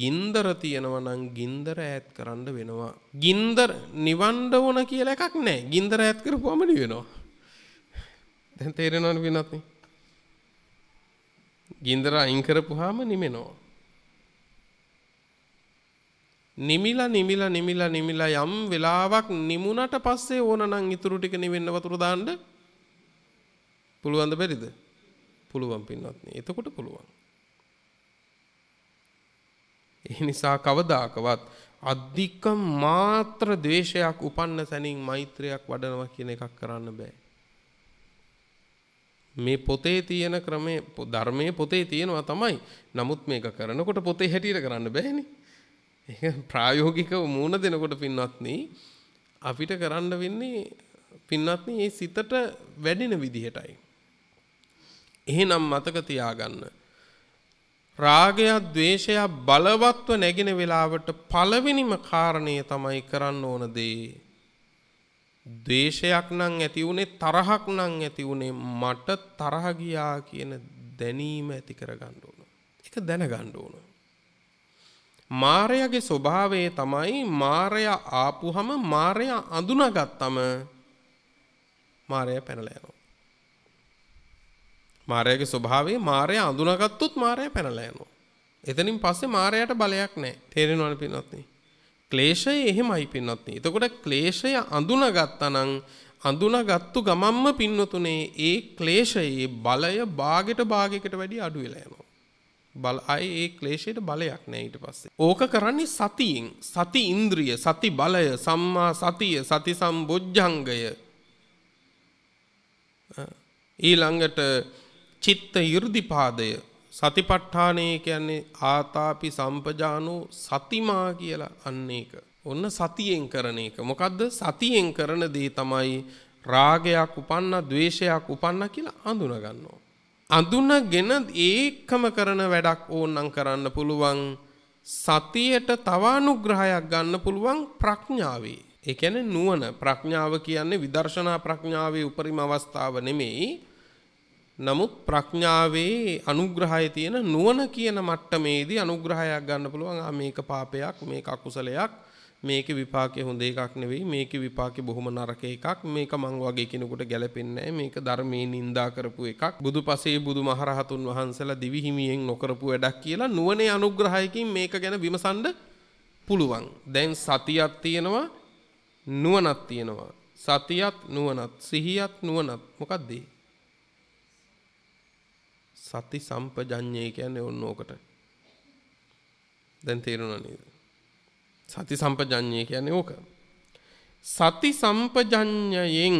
ගින්දර තියෙනවා නම් ගින්දර ඈත් කරන්න වෙනවා. ගින්දර නිවන්න ඕන කියලා එකක් නැහැ. ගින්දර ඈත් කරපුවම නිවෙනවා. දැන් තේරෙනවද වෙනත් නේ? ගින්දර අයින් කරපුවාම නිමෙනවා. නිමිලා නිමිලා නිමිලා නිමිලා යම් වෙලාවක් නිමුණට පස්සේ ඕනනම් ඉතුරු ටික නිවෙන්න වතුර දාන්න පුළුවන්ද බැරිද? පුළුවන් පින්වත්නි. එතකොට පුළුවන්. ඒ නිසා කවදාකවත් අධික මාත්‍ර ද්වේෂයක් උපන්න සැනින් මෛත්‍රයක් වඩනවා කියන එකක් කරන්න බෑ. මේ පොතේ තියෙන ක්‍රමේ ධර්මයේ පොතේ තියෙනවා තමයි. නමුත් මේක කරනකොට පොතේ හැටියට කරන්න බෑනේ. ප්‍රායෝගිකව මූණ දෙනකොට පින්වත්නි අපිට කරන්න වෙන්නේ පින්වත්නි මේ සිතට වැඩෙන විදිහටයි. එහෙනම් මතක තියාගන්න. රාගය, ద్వේෂය බලවත්ව නැගෙන වෙලාවට පළවෙනිම කාරණය තමයි කරන්න ඕන දේ. ද්වේෂයක් නම් ඇති උනේ තරහක් නම් ඇති උනේ මට තරහ ගියා කියන දැනීම ඇති කරගන්න ඕන. ඒක දැනගන්න ඕන. මාරයාගේ ස්වභාවය තමයි මාරයා ආපුහම මාරයා අඳුනගත්තම මාරයා පැනලා යනවා. මාරයාගේ ස්වභාවය මාරයා අඳුනගත්තොත් මාරයා පැනලා යනවා. එතනින් පස්සේ මාරයාට බලයක් නැහැ. තේරෙනවද පින්වත් නේ? ක්ලේශය එහෙමයි පින්නත් නේ. එතකොට ක්ලේශය අඳුනගත්තනම් අඳුනගත්තු ගමම්ම පින්නතුනේ ඒ ක්ලේශයේ බලය භාගයට භාගයකට වැඩි අඩු වෙලා යනවා. බල අය ඒ ක්ලේශයට බලයක් නෑ ඊට පස්සේ. ඕක කරන්නේ සතියෙන් සති ඉන්ද්‍රිය සති බලය සම්මා සතිය සති සම්බොජ්ජංගය ඊළඟට චිත්ත යුර්ධිපාදය සතිපට්ඨානය කියන්නේ ආතාපි සම්පජානෝ සතිමා කියලා අන්න ඒක. ඔන්න සතියෙන් කරන එක. මොකද්ද සතියෙන් කරන දේ තමයි රාගයක් උපන්න, ద్వේෂයක් උපන්න කියලා අඳුනගන්නවා. අඳුනගෙන ඒකම කරන වැඩක් ඕනම් කරන්න පුළුවන් සතියට තව අනුග්‍රහයක් ගන්න පුළුවන් ප්‍රඥාවේ. ඒ කියන්නේ නුවණ ප්‍රඥාව කියන්නේ විදර්ශනා ප්‍රඥාවේ උපරිම අවස්ථාව නෙමෙයි. නමුත් ප්‍රඥාවේ අනුග්‍රහය තියෙන නුවණ කියන මට්ටමේදී අනුග්‍රහයක් ගන්න පුළුවන් ආ මේක පාපයක් මේක අකුසලයක් මේක විපාකේ හොඳ එකක් නෙවෙයි මේක විපාකේ බොහොම නරක එකක් මේක මං වගේ කෙනෙකුට ගැලපෙන්නේ මේක ධර්මයේ නිඳා කරපු එකක් බුදුපසේ බුදුමහරහතුන් වහන්සේලා දිවි හිමියෙන් නොකරපු වැඩක් කියලා නුවණේ අනුග්‍රහයකින් මේක ගැන විමසන්න පුළුවන් දැන් සතියක් තියෙනවා නුවණක් තියෙනවා සතියක් නුවණක් සිහියක් නුවණක් මොකක්ද සති සම්පජඤ්ඤය කියන්නේ ඕන ඕකට දැන් තේරුණා නේද සති සම්පජඤ්ඤය කියන්නේ ඕක. සති සම්පජඤ්ඤයෙන්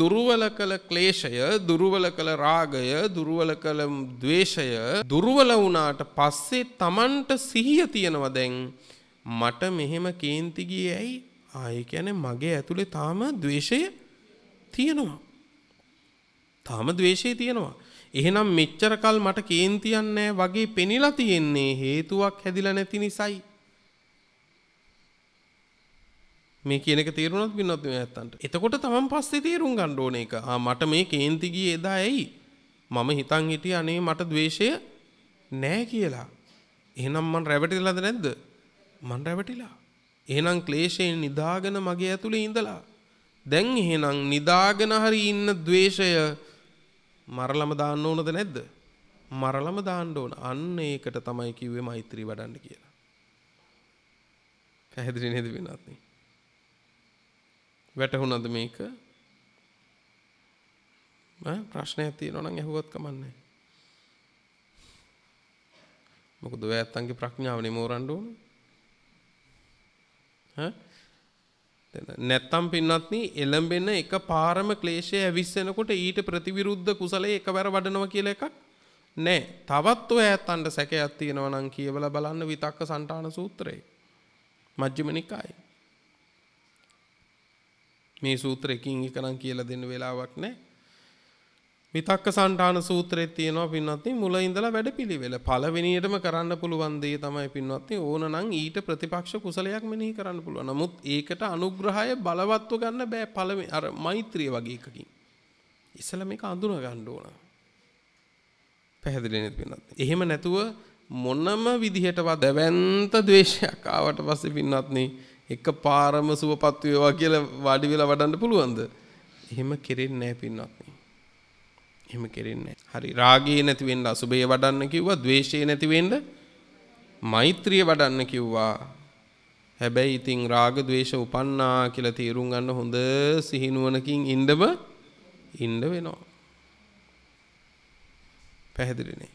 දුර්වල කළ ක්ලේශය, දුර්වල කළ රාගය, දුර්වල කළ ద్వේෂය දුර්වල වුණාට පස්සේ Tamanට සිහිය තියනවා දැන් මට මෙහෙම කේන්ති ගියේ ඇයි? ආයේ කියන්නේ මගේ ඇතුලේ තාම ద్వේෂය තියෙනවා. තාම ద్వේෂය තියෙනවා. එහෙනම් මෙච්චරකල් මට කේන්තියන්නේ වගේ පෙනිලා තියෙන්නේ හේතුවක් හැදිලා නැති නිසායි. මේ කියනක තේරුණත් පින්නත් මේ ඇත්තන්ට. එතකොට තමන් පස්සේ තේරුම් ගන්න ඕන එක. ආ මට මේ කේන්ති ගියේ එදා ඇයි? මම හිතන් හිටියේ අනේ මට द्वේෂය නෑ කියලා. එහෙනම් මං රැවටිලාද නැද්ද? මං රැවටිලා. එහෙනම් ක්ලේශයෙන් නිදාගෙන මගේ ඇතුලේ ඉඳලා දැන් එහෙනම් නිදාගෙන හරි ඉන්න द्वේෂය මරලම දාන්න ඕනද නැද්ද? මරලම දාන්න ඕන. අන්න ඒකට තමයි කිව්වේ මෛත්‍රී වඩන්න කියලා. පැහැදිලි නේද වෙනත් නේ? වැටහුණද මේක? ආ ප්‍රශ්නයක් තියෙනවා නම් අහුවත් කමන්නේ. මොකද ඔය ඇත්තන්ගේ ප්‍රඥාව නෙමෝරන්න ඕනේ. ඈ නැත්තම් පින්වත්නි එළඹෙන එක පාරම ක්ලේශය ඇවිස්සෙනකොට ඊට ප්‍රතිවිරුද්ධ කුසලයේ එකවර වඩනවා කියලා එකක් නෑ. තවත් ඔය ඇත්තන්ට සැකයක් තියෙනවා නම් කියවලා බලන්න විතක්ක සන්ටාන සූත්‍රයේ. මජ්ක්‍ධිම නිකායේ. මේ සූත්‍ර එකකින් එකනම් කියලා දෙන්න වෙලාවක් නැහැ. විතක්ක සන්ඨාන සූත්‍රයේ තියෙනවා පින්වත්නි මුල ඉඳලා වැඩපිළිවෙල පළවෙනියටම කරන්න පුළුවන් දේ තමයි පින්වත්නි ඕනනම් ඊට ප්‍රතිපක්ෂ කුසලයක් මෙනෙහි කරන්න පුළුවන්. නමුත් ඒකට අනුග්‍රහය බලවත්ව ගන්න බෑ පළවෙනි අර මෛත්‍රිය වගේ එකකින්. ඉස්සලා මේක අඳුන ගන්න ඕන. පැහැදිලි නේද පින්වත්නි? එහෙම නැතුව මොනම විදිහටවත් දැවැන්ත ද්වේෂයක් ආවට පස්සේ පින්වත්නි එකපාරම සුවපත් වේවා කියලා වාඩි වෙලා වඩන්න පුළුවන්ද? එහෙම කෙරෙන්නේ නැහැ පින්වත්නි. එහෙම කෙරෙන්නේ නැහැ. හරි රාගය නැති වෙන්න අසුබේ වඩන්න කිව්වා, ద్వේෂය නැති වෙන්න මෛත්‍රිය වඩන්න කිව්වා. හැබැයි ඉතින් රාග ద్వේෂ උපන්නා කියලා තීරුම් ගන්න හොඳ සිහිනුවණකින් ඉන්නම ඉන්න වෙනවා. පැහැදිලිනේ.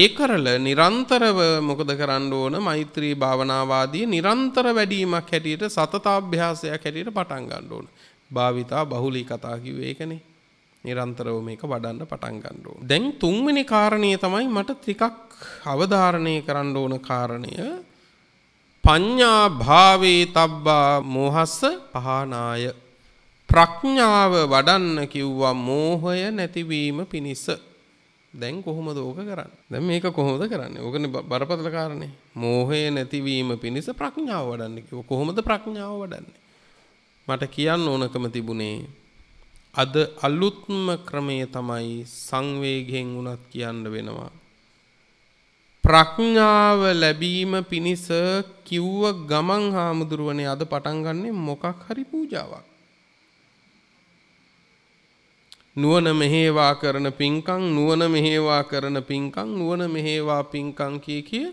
ඒ කරල නිරන්තරව මොකද කරන්න ඕන මෛත්‍රී භාවනාවාදී නිරන්තර වැඩීමක් හැටියට සතතාභ්‍යාසයක් හැටියට පටන් ගන්න ඕන. භාවිතා බහුලී කතා කිව්වේ ඒකනේ. නිරන්තරව මේක වඩන්න පටන් ගන්න ඕන. දැන් තුන්වෙනි කාරණේ තමයි මට ටිකක් අවධාරණය කරන්න ඕන කාරණය. පඤ්ඤා භාවේ තබ්බා මෝහස්ස පහනාය. ප්‍රඥාව වඩන්න කිව්වා මෝහය නැතිවීම පිණිස. දැන් කොහොමද ඕක කරන්නේ? දැන් මේක කොහොමද කරන්නේ? ඕකනේ බරපතල කාරණේ. මෝහය නැතිවීම පිණිස ප්‍රඥාව වඩන්නේ. කොහොමද ප්‍රඥාව වඩන්නේ? මට කියන්න ඕනකම තිබුණේ අද අලුත්ම ක්‍රමය තමයි සංවේගයෙන් උනත් කියන්න වෙනවා. ප්‍රඥාව ලැබීම පිණිස කිව්ව ගමන් හාමුදුරුවනේ අද පටන් ගන්නෙ මොකක් හරි පූජාවක්. නුවණ මෙහෙවා කරන පිංකම් නුවණ මෙහෙවා කරන පිංකම් නුවණ මෙහෙවා පිංකම් කී කී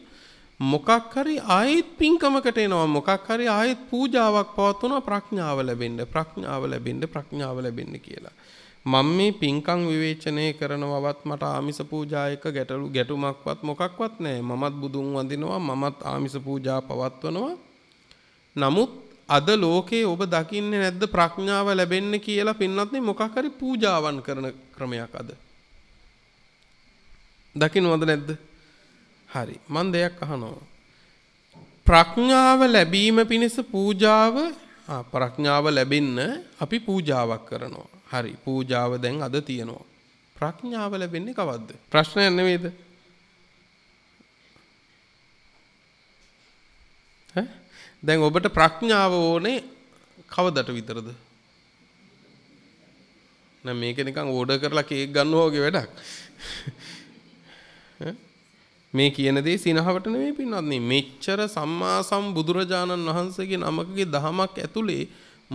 මොකක් හරි ආයෙත් පිංකමකට එනවා මොකක් හරි ආයෙත් පූජාවක් පවත්වනවා ප්‍රඥාව ලැබෙන්න ප්‍රඥාව ලැබෙන්න ප්‍රඥාව ලැබෙන්න කියලා මම මේ පිංකම් විවේචනය කරනවවත් මට ආමිස පූජා එක ගැටලු ගැටුමක්වත් මොකක්වත් නැහැ මමත් බුදුන් වඳිනවා මමත් ආමිස පූජා පවත්වනවා නමුත් අද ලෝකේ ඔබ දකින්නේ නැද්ද ප්‍රඥාව ලැබෙන්න කියලා පින්නත්නේ මොකක් හරි පූජාවන් කරන ක්‍රමයක් අද. දකින්නවද නැද්ද? හරි. මම දෙයක් අහනවා. ප්‍රඥාව ලැබීම පිණිස පූජාව ප්‍රඥාව ලැබෙන්න අපි පූජාවක් කරනවා. හරි. පූජාව දැන් අද තියෙනවා. ප්‍රඥාව ලැබෙන්නේ කවද්ද? ප්‍රශ්නයක් නෙවෙයිද? ඈ දැන් ඔබට ප්‍රඥාව ඕනේ කවදට විතරද? නෑ මේක නිකන් ඕඩර් කරලා කේක් ගන්නවා වගේ වැඩක්. මේ කියන දේ සිනහවට නෙමෙයි පින්වත්නි. මෙච්චර සම්මා සම්බුදුරජාණන් වහන්සේගේ නමකගේ දහමක් ඇතුලේ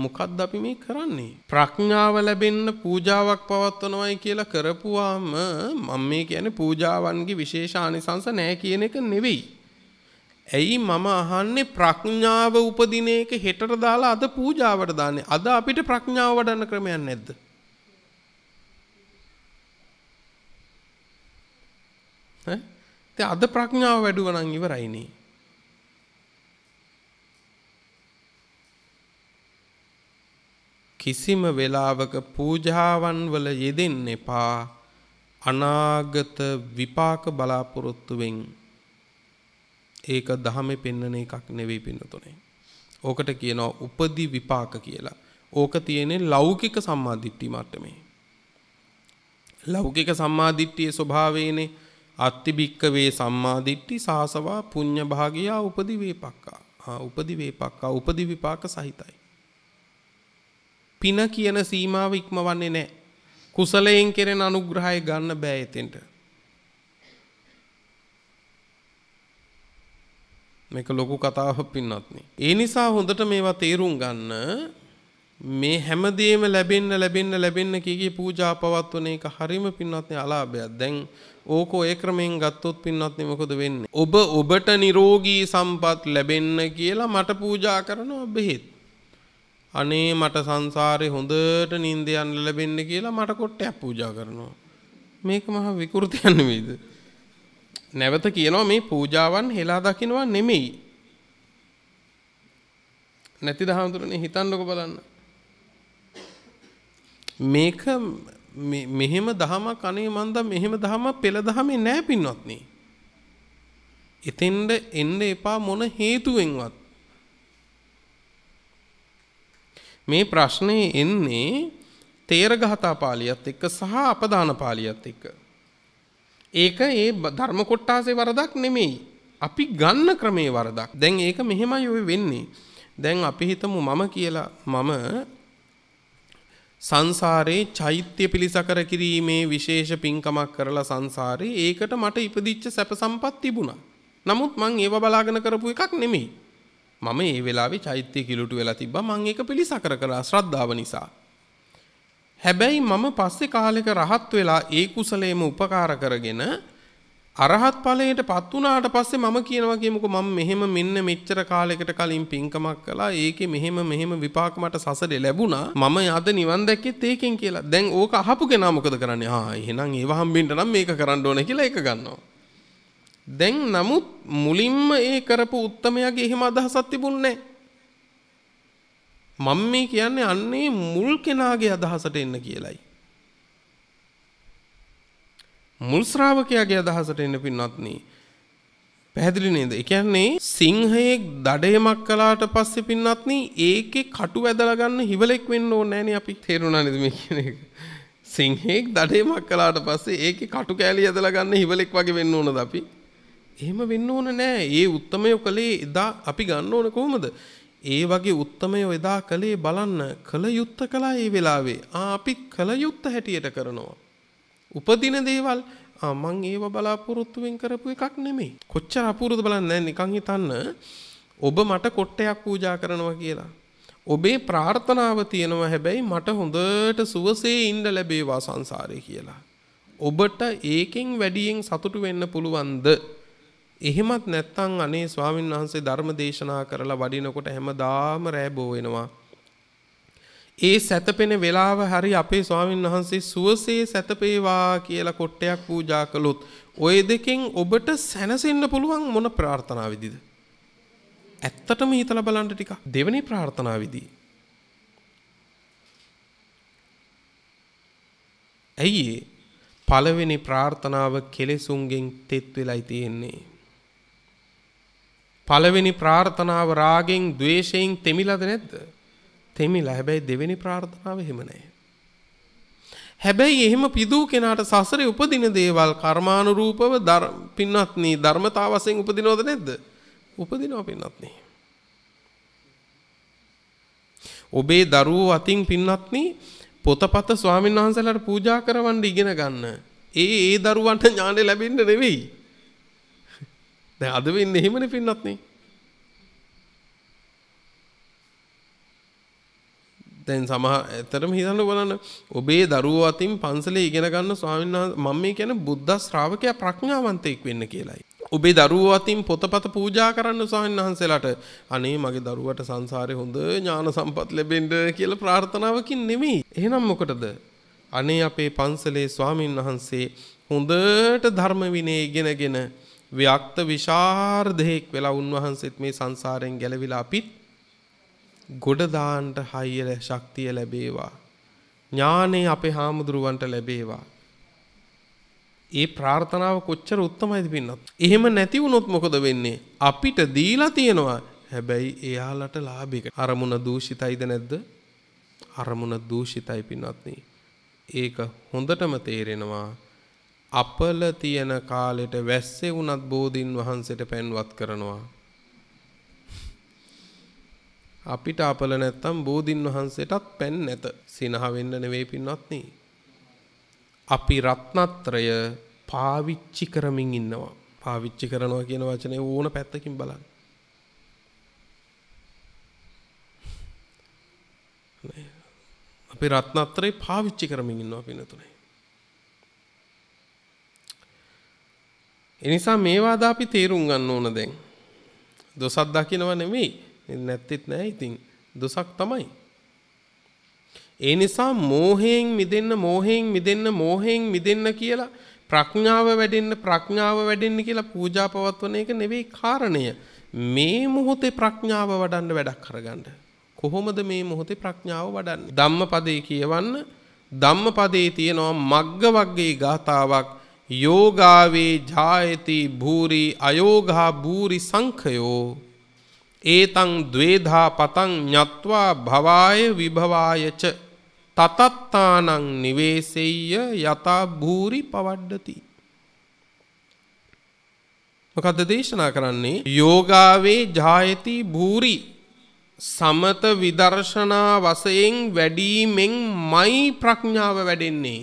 මොකද්ද අපි මේ කරන්නේ? ප්‍රඥාව ලැබෙන්න පූජාවක් පවත්වනවායි කියලා කරපුවාම මම මේ කියන්නේ පූජාවන්ගේ විශේෂ ආනිසංස නැහැ කියන එක නෙවෙයි. ඇයි මම අහන්නේ ප්‍රඥාව උපදින එක හෙටට දාලා අද පූජාවට දාන්නේ. අද අපිට ප්‍රඥාව වඩන්න ක්‍රමයක් නැද්ද? ඈ? අද ප්‍රඥාව වැඩුවා නම් ඉවරයිනේ. කිසිම වෙලාවක පූජාවන් වල යෙදෙන්න එපා. අනාගත විපාක බලාපොරොත්තු වෙන්නේ ඒක දහමේ පෙන්නන එකක් නෙවෙයි පින්නතුනේ. ඕකට කියනවා උපදි විපාක කියලා. ඕක තියෙන්නේ ලෞකික සම්මාදිට්ඨිය මට්ටමේ. ලෞකික සම්මාදිට්ඨියේ ස්වභාවයනේ අත්තිබික්කවේ සම්මාදිට්ඨි සාසවා පුඤ්ඤ භාගියා උපදි වේපක්කා. ආ උපදි වේපක්කා උපදි විපාක සහිතයි. පින කියන සීමාව ඉක්මවන්නේ නැහැ. කුසලයෙන් කෙරෙන අනුග්‍රහය ගන්න බෑ එතෙන්ට. මේක ලොකු කතාවක් පින්නත්නි. ඒ නිසා හොඳට මේවා තේරුම් ගන්න මේ හැමදේම ලැබෙන්න ලැබෙන්න ලැබෙන්න කීකී පූජා පවත්වන එක හරීම පින්නත්නි අලාභයක්. දැන් ඕකෝ ඒ ක්‍රමයෙන් ගත්තොත් පින්නත්නි මොකද වෙන්නේ? ඔබ ඔබට නිරෝගී සම්පත් ලැබෙන්න කියලා මට පූජා කරනවා බෙහෙත්. අනේ මට සංසාරේ හොඳට නිින්ද යන්න ලැබෙන්න කියලා මට කොට්ටයක් පූජා කරනවා. මේක මහ විකෘතියක් නෙවෙයිද? නැවත කියනවා මේ පූජාවන් හෙලා දකින්නවා නෙමෙයි. නැතිද හඳුරන්නේ හිතන්නකො බලන්න. මේක මෙහෙම දහමක් අනේ මන්ද මෙහෙම දහම පෙළ දහමේ නෑ පින්වත්නි. එතෙන්ද එන්න එපා මොන හේතුවෙන්වත්. මේ ප්‍රශ්නේ එන්නේ තේරගතා පාළියත් එක්ක සහ අපදාන පාළියත් එක්ක. ඒක ඒ ධර්ම කොට්ටාසේ වරදක් නෙමෙයි. අපි ගන්න ක්‍රමේ වරදක්. දැන් ඒක මෙහෙමයි ඔය වෙන්නේ. දැන් අපි හිතමු මම කියලා මම සංසාරේ චෛත්‍ය පිලිසකර කිරීමේ විශේෂ පින්කමක් කරලා සංසාරේ ඒකට මට ඉපදිච්ච සැප සම්පත් තිබුණා. නමුත් මං ඒව බලාගෙන කරපු එකක් නෙමෙයි. මම ඒ වෙලාවේ චෛත්‍ය කිලුට වෙලා තිබ්බා මං ඒක පිලිසකර කරා ශ්‍රද්ධාව නිසා. හැබැයි මම පස්සේ කාලෙක රහත් වෙලා ඒ කුසලයේම උපකාර කරගෙන අරහත් ඵලයට පත් වුණාට පස්සේ මම කියනවා කියමුකෝ මම මෙහෙම මෙන්න මෙච්චර කාලයකට කලින් පින්කමක් කළා ඒකේ මෙහෙම මෙහෙම විපාක මට සසරේ ලැබුණා මම අද නිවන් දැක්කෙත් ඒකෙන් කියලා. දැන් ඕක අහපු කෙනා මොකද කරන්නේ? ආ එහෙනම් ඒව හම්බෙන්න නම් මේක කරන්න ඕනේ කියලා ඒක ගන්නවා. දැන් නමුත් මුලින්ම ඒ කරපු උත්මයාගේ එහෙම අදහසක් තිබුණේ නැහැ. මම මේ කියන්නේ අන්නේ මුල් කෙනාගේ අදහසට එන්න කියලයි. මුල් ශ්‍රාවකයාගේ අදහසට එන්න පින්වත්නි. පැහැදිලි නේද? ඒ කියන්නේ සිංහයෙක් දඩයමක් කළාට පස්සේ පින්වත්නි ඒකේ කටු ඇදලා ගන්න හිවලෙක් වෙන්න ඕනේ නැහනේ අපි තේරුණා නේද මේ කියන එක? සිංහෙක් දඩේමක් කළාට පස්සේ ඒකේ කටු කෑලි ඇදලා ගන්න හිවලෙක් වගේ වෙන්න ඕනද අපි? එහෙම වෙන්න ඕන නෑ. ඒ උත්මය කලේ එදා අපි ගන්න ඕන කොහොමද? ඒ වගේ උත්මයෝ එදා කලේ බලන්න කල යුත්ත කළා ඒ වෙලාවේ. ආ අපි කල යුත්ත හැටියට කරනවා. උපදින දේවල් ආ මං ඒව බලාපොරොත්තුෙන් කරපු එකක් නෙමෙයි. කොච්චර අපූර්වද බලන්න නිකන් හිතන්න ඔබ මට කොට්ටයක් පූජා කරනවා කියලා. ඔබේ ප්‍රාර්ථනාව තියෙනවා හැබැයි මට හොඳට සුවසේ ඉන්න ලැබේවා සංසාරේ කියලා. ඔබට ඒකෙන් වැඩියෙන් සතුටු වෙන්න පුළුවන්ද? එහෙමත් නැත්තම් අනේ ස්වාමින් වහන්සේ ධර්ම දේශනා කරලා වඩිනකොට හැමදාම රැබෝ වෙනවා. ඒ සැතපෙන වෙලාව හරි අපේ ස්වාමින් වහන්සේ සුවසේ සැතපේවා කියලා කොට්ටයක් පූජා කළොත් ওই දෙකෙන් ඔබට සැනසෙන්න පුළුවන් මොන ප්‍රාර්ථනාවෙදිද? ඇත්තටම හිතලා බලන්න ටිකක්. දෙවෙනි ප්‍රාර්ථනාවෙදී ඇයි පළවෙනි ප්‍රාර්ථනාව කෙලෙසුන්ගෙන් තෙත් වෙලයි තියෙන්නේ පළවෙනි ප්‍රාර්ථනාව රාගෙන් ද්වේෂයෙන් තෙමිලාද නැද්ද? තෙමිලා. හැබැයි දෙවෙනි ප්‍රාර්ථනාව එහෙම නැහැ. හැබැයි එහෙම පිදූ කෙනාට සසරේ උපදින දේවල් කර්මානුරූපව පින්වත්නි ධර්මතාව වශයෙන් උපදිනවද නැද්ද? උපදිනවා පින්වත්නි. ඔබේ දරුවෝ අතින් පින්වත්නි පොතපත ස්වාමීන් වහන්සේලාට පූජා කරවන්න ඉගෙන ගන්න. ඒ ඒ දරුවන්ට ඥාණය ලැබෙන්න නෙවෙයි. දැන් අද වෙන්නේ එහෙමනේ පින්නත් නේ. දැන් සමහර ඇත්තටම හිතන්න බලන්න ඔබේ දරුවෝ අතින් පන්සලේ ඉගෙන ගන්න ස්වාමීන් වහන්සේ මම මේ කියන්නේ බුද්ධ ශ්‍රාවකයා ප්‍රඥාවන්තයෙක් වෙන්න කියලායි. ඔබේ දරුවෝ අතින් පොතපත පූජා කරන්න ස්වාමීන් වහන්සේලාට අනේ මගේ දරුවට සංසාරේ හොඳ ඥාන සම්පත් ලැබෙන්න කියලා ප්‍රාර්ථනාවකින් නෙමෙයි. එහෙනම් මොකටද? අනේ අපේ පන්සලේ ස්වාමින් වහන්සේ හොඳට ධර්ම විනය ඉගෙනගෙන ව්‍යක්ත විශාර්ධයෙක් වෙලා උන්වහන්සේත් මේ සංසාරයෙන් ගැලවිලා අපිත් ගොඩදාන්න හයියල ශක්තිය ලැබේවා. ඥානේ අපේ හාමුදුරුවන්ට ලැබේවා. ඒ ප්‍රාර්ථනාව කොච්චර උත්තමයිද පින්නත්. එහෙම නැති වුණොත් මොකද වෙන්නේ? අපිට දීලා තියෙනවා. හැබැයි එයාලට ලාභයක. අරමුණ දූෂිතයිද නැද්ද? අරමුණ දූෂිතයි පින්වත්නි. ඒක හොඳටම තේරෙනවා. අපල තියෙන කාලෙට වැස්සේ වුණත් බෝධීන් වහන්සේට පැන්වත් කරනවා. අපිට අපල නැත්තම් බෝධීන් වහන්සේටත් පැන් නැත. සිනහ වෙන්න නෙවෙයි පින්වත්නි. අපි රත්නත්‍රය පාවිච්චි කරමින් ඉන්නවා. පාවිච්චි කරනවා කියන වචනේ ඕන පැත්තකින් බලන්න. අපි රත්නත්‍රේ පාවිච්චි කරමින් ඉන්නවා පින්තුනේ. එනිසා මේවාද අපි තේරුම් ගන්න ඕන දැන්. දොසක් දකින්නව නෙමෙයි. නැත්තෙත් නෑ ඉතින්. දොසක් තමයි. ඒ නිසා මෝහයෙන් මිදෙන්න මෝහයෙන් මිදෙන්න මෝහයෙන් මිදෙන්න කියලා ප්‍රඥාව වැඩෙන්න ප්‍රඥාව වැඩෙන්න කියලා පූජා පවත්වන එක නෙවෙයි කාරණය. මේ මොහොතේ ප්‍රඥාව වඩන්න වැඩක් කරගන්න. කොහොමද මේ මොහොතේ ප්‍රඥාව වඩන්නේ? ධම්මපදයේ කියවන්න ධම්මපදයේ තියෙනවා මග්ග වග්ගයේ ගාතාවක් යෝගාවේ ජායති භූරී අයෝගා භූරි සංඛයෝ ඒතං ද්වේධා පතං ඤත්වා භවාය විභවායච තතත්තානං නිවේසෙය්‍ය යතා භූරි පවඩ්ඩති මොකද්ද දේශනා කරන්නේ යෝගාවේ ජායති භූරි සමත විදර්ශනා වශයෙන් වැඩිමෙන් මයි ප්‍රඥාව වැඩෙන්නේ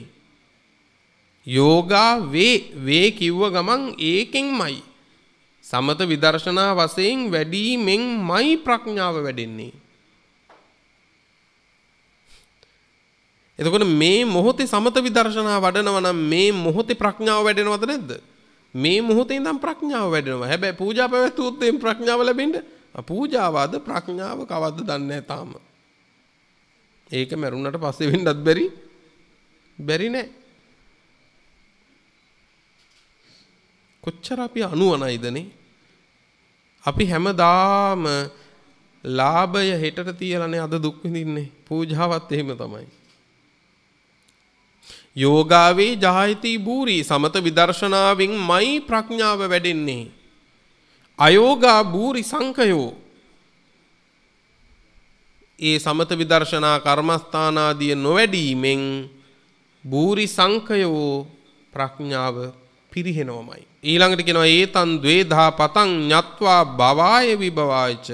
යෝගා වේ වේ කිව්ව ගමන් ඒකෙන්මයි සමත විදර්ශනා වශයෙන් වැඩිමෙන්මයි ප්‍රඥාව වැඩෙන්නේ එතකොට මේ මොහොතේ සමත විදර්ශනා වඩනවා නම් මේ මොහොතේ ප්‍රඥාව වැඩෙනවද නැද්ද මේ මොහොතේ ඉඳන් ප්‍රඥාව වැඩෙනවා හැබැයි පූජා පැවැත්වුවොත් එම් ප්‍රඥාව ලැබෙන්නේ පූජාවද ප්‍රඥාව කවද්ද දන්නේ තාම ඒක මරුණට පස්සේ වෙන්නත් බැරි බැරි නෑ කොච්චර අපි අනුවනයිදනේ අපි හැමදාම ලාභය හෙටට තියලානේ අද දුක් විඳින්නේ පූජාවත් එහෙම තමයි යෝගාවේ ජායති භූරි සමත විදර්ශනාවෙන් මයි ප්‍රඥාව වැඩෙන්නේ අයෝගා භූරි සංකයෝ ඒ සමත විදර්ශනා කර්මස්ථානාදිය නොවැඩීමෙන් භූරි සංකයෝ ප්‍රඥාව පිරිහෙනවමයි ඊළඟට කෙනවා ඒ තන් දවේදා පතන් ඥත්වා බවාය විභවාච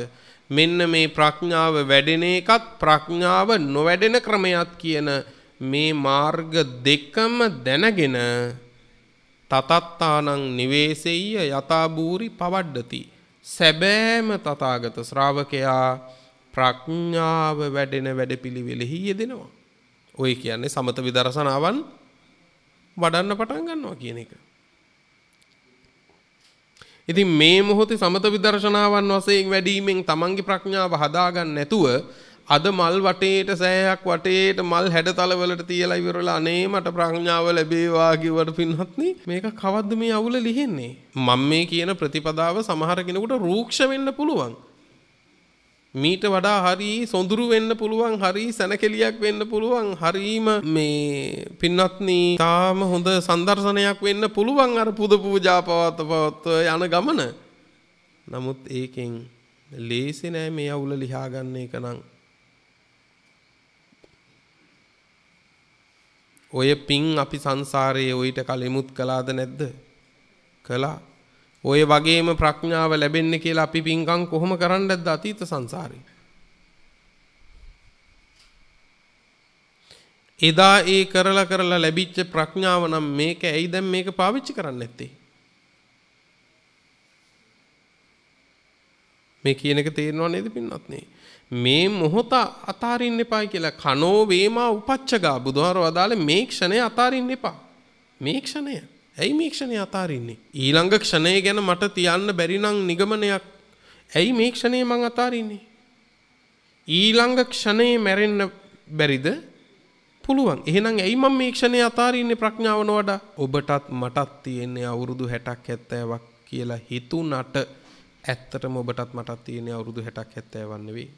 මෙන්න මේ ප්‍රඥාව වැඩෙන එකත් ප්‍රඥාව නොවැඩෙන ක්‍රමයක් කියන මේ මාර්ග දෙකම දැනගෙන තතත්තානං නිවේසෙය්‍ය යථාභූරි පවඩ්ඩති සැබෑම තථාගත ශ්‍රාවකයා ප්‍රඥාව වැඩෙන වැඩපිළිවෙලෙහි යෙදෙනවා ඔය කියන්නේ සමත විදර්ශනාවන් වඩන්න පටන් ගන්නවා කියන එක ඉතින් මේ මොහොතේ සමත විදර්ශනාවන් වශයෙන් වැඩිමෙන් තමන්ගේ ප්‍රඥාව හදාගන්න නැතුව අද මල් වටේට සෑයක් වටේට මල් හැඩතලවලට තියලා ඉවරලා අනේ මට ප්‍රඥාව ලැබේවා කිව්වට පින්වත්නි මේක කවද්ද මේ අවුල ලිහින්නේ මම මේ කියන ප්‍රතිපදාව සමහර කෙනෙකුට රූක්ෂ වෙන්න පුළුවන් මීට වඩා හරි සොඳුරු වෙන්න පුළුවන් හරි සැනකෙලියක් වෙන්න පුළුවන් හරීම මේ පින්වත්නි තාම හොඳ සම්දර්ශනයක් වෙන්න පුළුවන් අර පුද පූජා පවත්ව පවත්ව යන ගමන නමුත් ඒකෙන් ලේසි නෑ මේ අවුල ලියා ගන්න එක නම් ඔය පින් අපි සංසාරයේ ඔయిత කලෙමුත් කළාද නැද්ද කළා ඔය වගේම ප්‍රඥාව ලැබෙන්න කියලා අපි පිංකම් කොහොම කරන්නද අතීත සංසාරේ? එදා ඒ කරලා කරලා ලැබිච්ච ප්‍රඥාව නම් මේක ඇයි දැන් මේක පාවිච්චි කරන්න නැත්තේ? මේ කියන එක තේරෙනව නේද පින්නත් නේ? මේ මොහොත අතාරින්න එපායි කියලා කනෝ වේමා උපච්චගා බුදුහාර වදාළේ මේ ක්ෂණය අතාරින්න එපා. මේ ක්ෂණය ඇයි මේ ක්ෂණේ අතාරින්නේ? ඊළඟ ක්ෂණය ගැන මට තියන්න බැරි නම් නිගමනයක්. ඇයි මේ ක්ෂණේ මං අතාරින්නේ? ඊළඟ ක්ෂණේ මැරෙන්න බැරිද? පුළුවන්. එහෙනම් ඇයි මම මේ ක්ෂණේ අතාරින්නේ ප්‍රඥාවන වඩා? ඔබටත් මටත් තියෙන අවුරුදු 60ක් 70ක් කියලා හිතුණට ඇත්තටම ඔබටත් මටත් තියෙන අවුරුදු 60ක් 70ක් නෙවෙයි.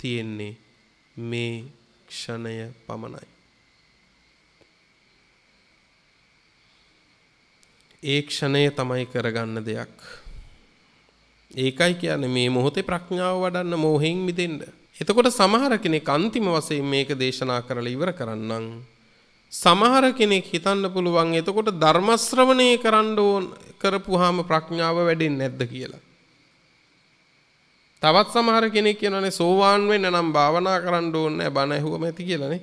තියෙන්නේ මේ ක්ෂණය පමණයි. ඒ ක්ෂණය තමයි කරගන්න දෙයක්. ඒකයි කියන්නේ මේ මොහොතේ ප්‍රඥාව වඩන්න මෝහෙන් මිදෙන්න. එතකොට සමහර කෙනෙක් අන්තිම වශයෙන් මේක දේශනා කරලා ඉවර කරන්නම්. සමහර කෙනෙක් හිතන්න පුළුවන් එතකොට ධර්ම ශ්‍රවණය කරන්න ඕන කරපුවාම ප්‍රඥාව වැඩෙන්නේ නැද්ද කියලා. තවත් සමහර කෙනෙක් කියනවානේ සෝවාන් වෙන්න නම් භාවනා කරන්න ඕනේ බණ ඇහුවම ඇති කියලානේ.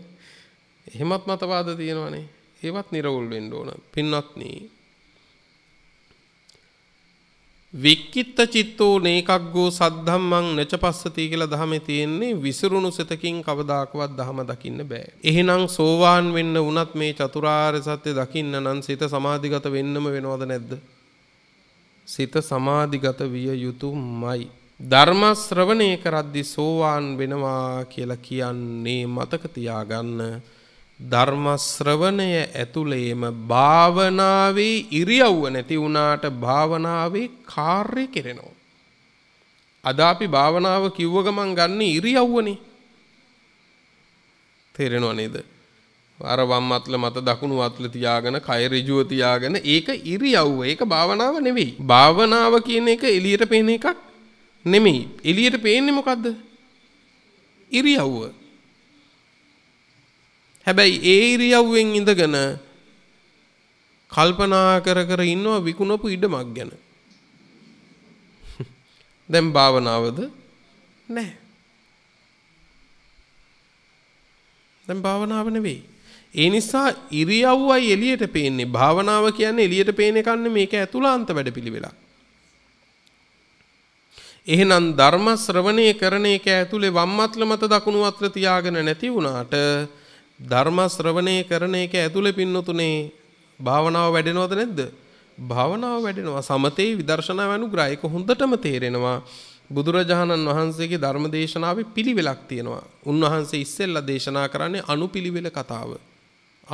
එහෙමත් මතවාද තියෙනවානේ. ඒවත් නිර්වෘල් වෙන්න ඕන. පින්වත්නි වික්කිත්ත චිත්තෝ නේකක්ගෝ සද්ධම්මං නච පස්සති කියලා දහමේ තියෙන්නේ විසිරුණු සිතකින් කවදාකවත් දහම දකින්න බෑ. එහෙනම් සෝවාන් වෙන්න වුණත් මේ චතුරාර්ය සත්‍ය දකින්න නම් සිත සමාධිගත වෙන්නම වෙනවද නැද්ද? සිත සමාධිගත විය යුතුමයි. ධර්ම ශ්‍රවණය කරද්දී සෝවාන් වෙනවා කියලා කියන්නේ මතක තියාගන්න. ධර්ම ශ්‍රවණය ඇතුළේම භාවනාවේ ඉරියව්ව නැති වුණාට භාවනාවේ කාර්ය කෙරෙනවා. අද අපි භාවනාව කිව්ව ගමන් ගන්න ඉරියව්වනේ. තේරෙනව නේද? අර වම් අත්ල මත දකුණු අත්ල තියාගෙන කය ඍජුව තියාගෙන ඒක ඉරියව්ව. ඒක භාවනාව නෙවෙයි. භාවනාව කියන එක එළියට පේන එකක් නෙමෙයි. එළියට පේන්නේ මොකද්ද? ඉරියව්ව. හැබැයි ඒ ඉරියව්වෙන් ඉඳගෙන කල්පනා කර කර ඉන්නව විකුණපු ඉඩමක් ගැන. දැන් භාවනාවද නැහැ. දැන් භාවනාව නෙවෙයි. ඒ නිසා ඉරියව්වයි එළියට පේන්නේ. භාවනාව කියන්නේ එළියට පේන එකක් මේක ඇතුළාන්ත වැඩපිළිවෙලක්. එහෙනම් ධර්ම ශ්‍රවණය කරන එක ඇතුලේ වම් අත්ල මත දකුණු අත්ල තියාගෙන නැති වුණාට ධර්ම ශ්‍රවණය කරන එක ඇතුලේ පින්නතුනේ භාවනාව වැඩෙනවද නැද්ද? භාවනාව වැඩෙනවා. සමතේ විදර්ශනා වනුග්‍රහ ඒක හොඳටම තේරෙනවා. බුදුරජාණන් වහන්සේගේ ධර්ම දේශනාවේ පිළිවෙලක් තියෙනවා. උන්වහන්සේ ඉස්සෙල්ලා දේශනා කරන්නේ අනුපිළිවෙල කතාව.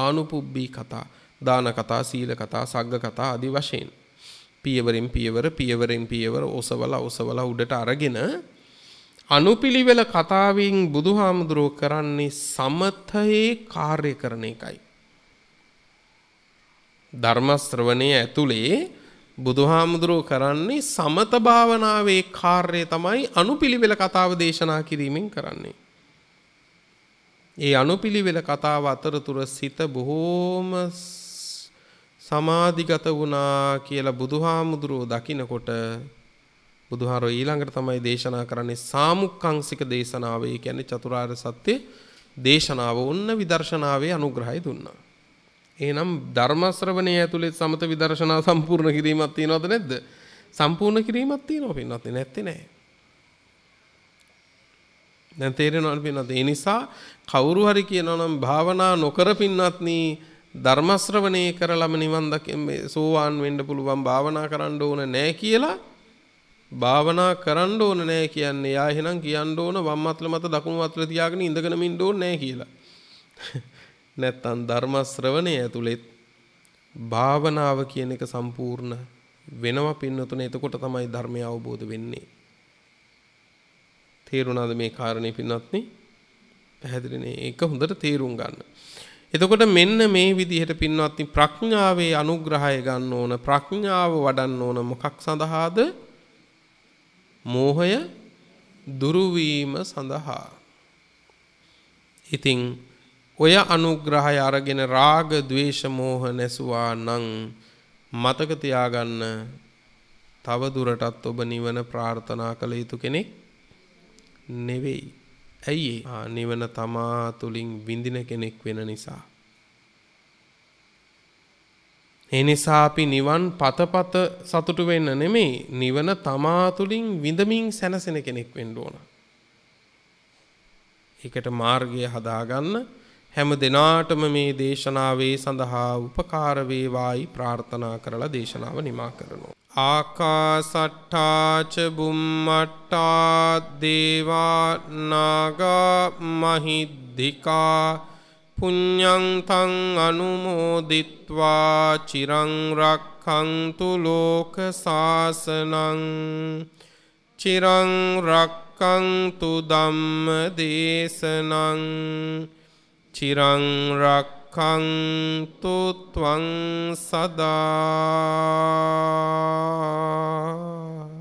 ආනුපුබ්බී කතා, දාන කතා, සීල කතා, සග්ග කතා ආදී වශයෙන්. පියවරෙන් පියවර, පියවරෙන් පියවර ඔසවලා ඔසවලා උඩට අරගෙන අනුපිළිවෙල කතාවෙන් බුදුහාමුදුරුව කරන්නේ සමතයේ කාර්ය කරන එකයි. ධර්ම ශ්‍රවණයේ ඇතුලේ බුදුහාමුදුරුව කරන්නේ සමත භාවනාවේ කාර්යය තමයි අනුපිළිවෙල කතාව දේශනා කිරීමෙන් කරන්නේ. ඒ අනුපිළිවෙල කතාව අතරතුර සිත බොහෝම සමාධිගත වුණා කියලා බුදුහාමුදුරුව දකිනකොට බුදුහාරෝ ඊළඟට තමයි දේශනා කරන්නේ සාමුක්ඛංශික දේශනාව. ඒ කියන්නේ චතුරාර්ය සත්‍ය දේශනාව. ඔන්න විදර්ශනාවේ අනුග්‍රහය දුන්නා. එහෙනම් ධර්ම ශ්‍රවණයේ ඇතුළේ සමත විදර්ශනා සම්පූර්ණ කිරීමක් තියනවද නැද්ද? සම්පූර්ණ කිරීමක් තියෙනවා පින්නත් නැත්තේ නෑ. දැන් තේරෙනවද පින්නත්? ඒ නිසා කවුරු හරි කියනවා නම් භාවනා නොකර පින්නත්නි ධර්ම ශ්‍රවණේ කරලම නිවන් දකින්න සෝවාන් වෙන්න පුළුවන් භාවනා කරන්න ඕන නෑ කියලා භාවනා කරන්න ඕන නෑ කියන්නේ. යා එහෙනම් කියන්න ඕන වම් අත්ල මත දකුණු අත්ල තියාගෙන ඉඳගෙනම ඉන්න ඕනේ නෑ කියලා. නැත්තම් ධර්ම ශ්‍රවණය ඇතුළෙත් භාවනාව කියන එක සම්පූර්ණ වෙනවා පින්නතුනේ. එතකොට තමයි ධර්මය අවබෝධ වෙන්නේ. තේරුණාද මේ කාරණේ පින්වත්නි? පැහැදිලිනේ. ඒක හොඳට තේරුම් ගන්න. එතකොට මෙන්න මේ විදිහට පින්වත්නි ප්‍රඥාවේ අනුග්‍රහය ගන්න ඕන. ප්‍රඥාව වඩන්න ඕන මොකක් සඳහාද? මෝහය දුරුවීම සඳහා. ඉතිං ඔය අනුග්‍රහය අරගෙන රාග දවේශ මෝහ නැසුවා නං මතකතියාගන්න තවදුරටත් ඔබ නිවන ප්‍රාර්ථනා කළ යුතු කෙනෙක් නෙවෙයි. ඇයි නිවන තමා තුළින් විඳින කෙනෙක් වෙන නිසා. ඒ නිසා අපි නිවන් පතපත සතුටු වෙන්න නෙමෙයි නිවන තමා තුළින් විඳමින් සැනසෙන කෙනෙක් වෙන්න ඕන. ඒකට මාර්ගය හදාගන්න හැම දිනාටම මේ දේශනාවේ සඳහා උපකාර වේවායි ප්‍රාර්ථනා කරලා දේශනාව නිමා කරනවා. ආකාසට්ටාච බුම්මට්ටා දේවා නාග මහිද්దికා පුඤ්ඤංතං අනුමෝදිත්වා චිරං රක්ඛන්තු ලෝක සාසනං චිරං රක්ඛන්තු ධම්ම දේශනං චිරං රක්ඛන්තු ත්වං සදා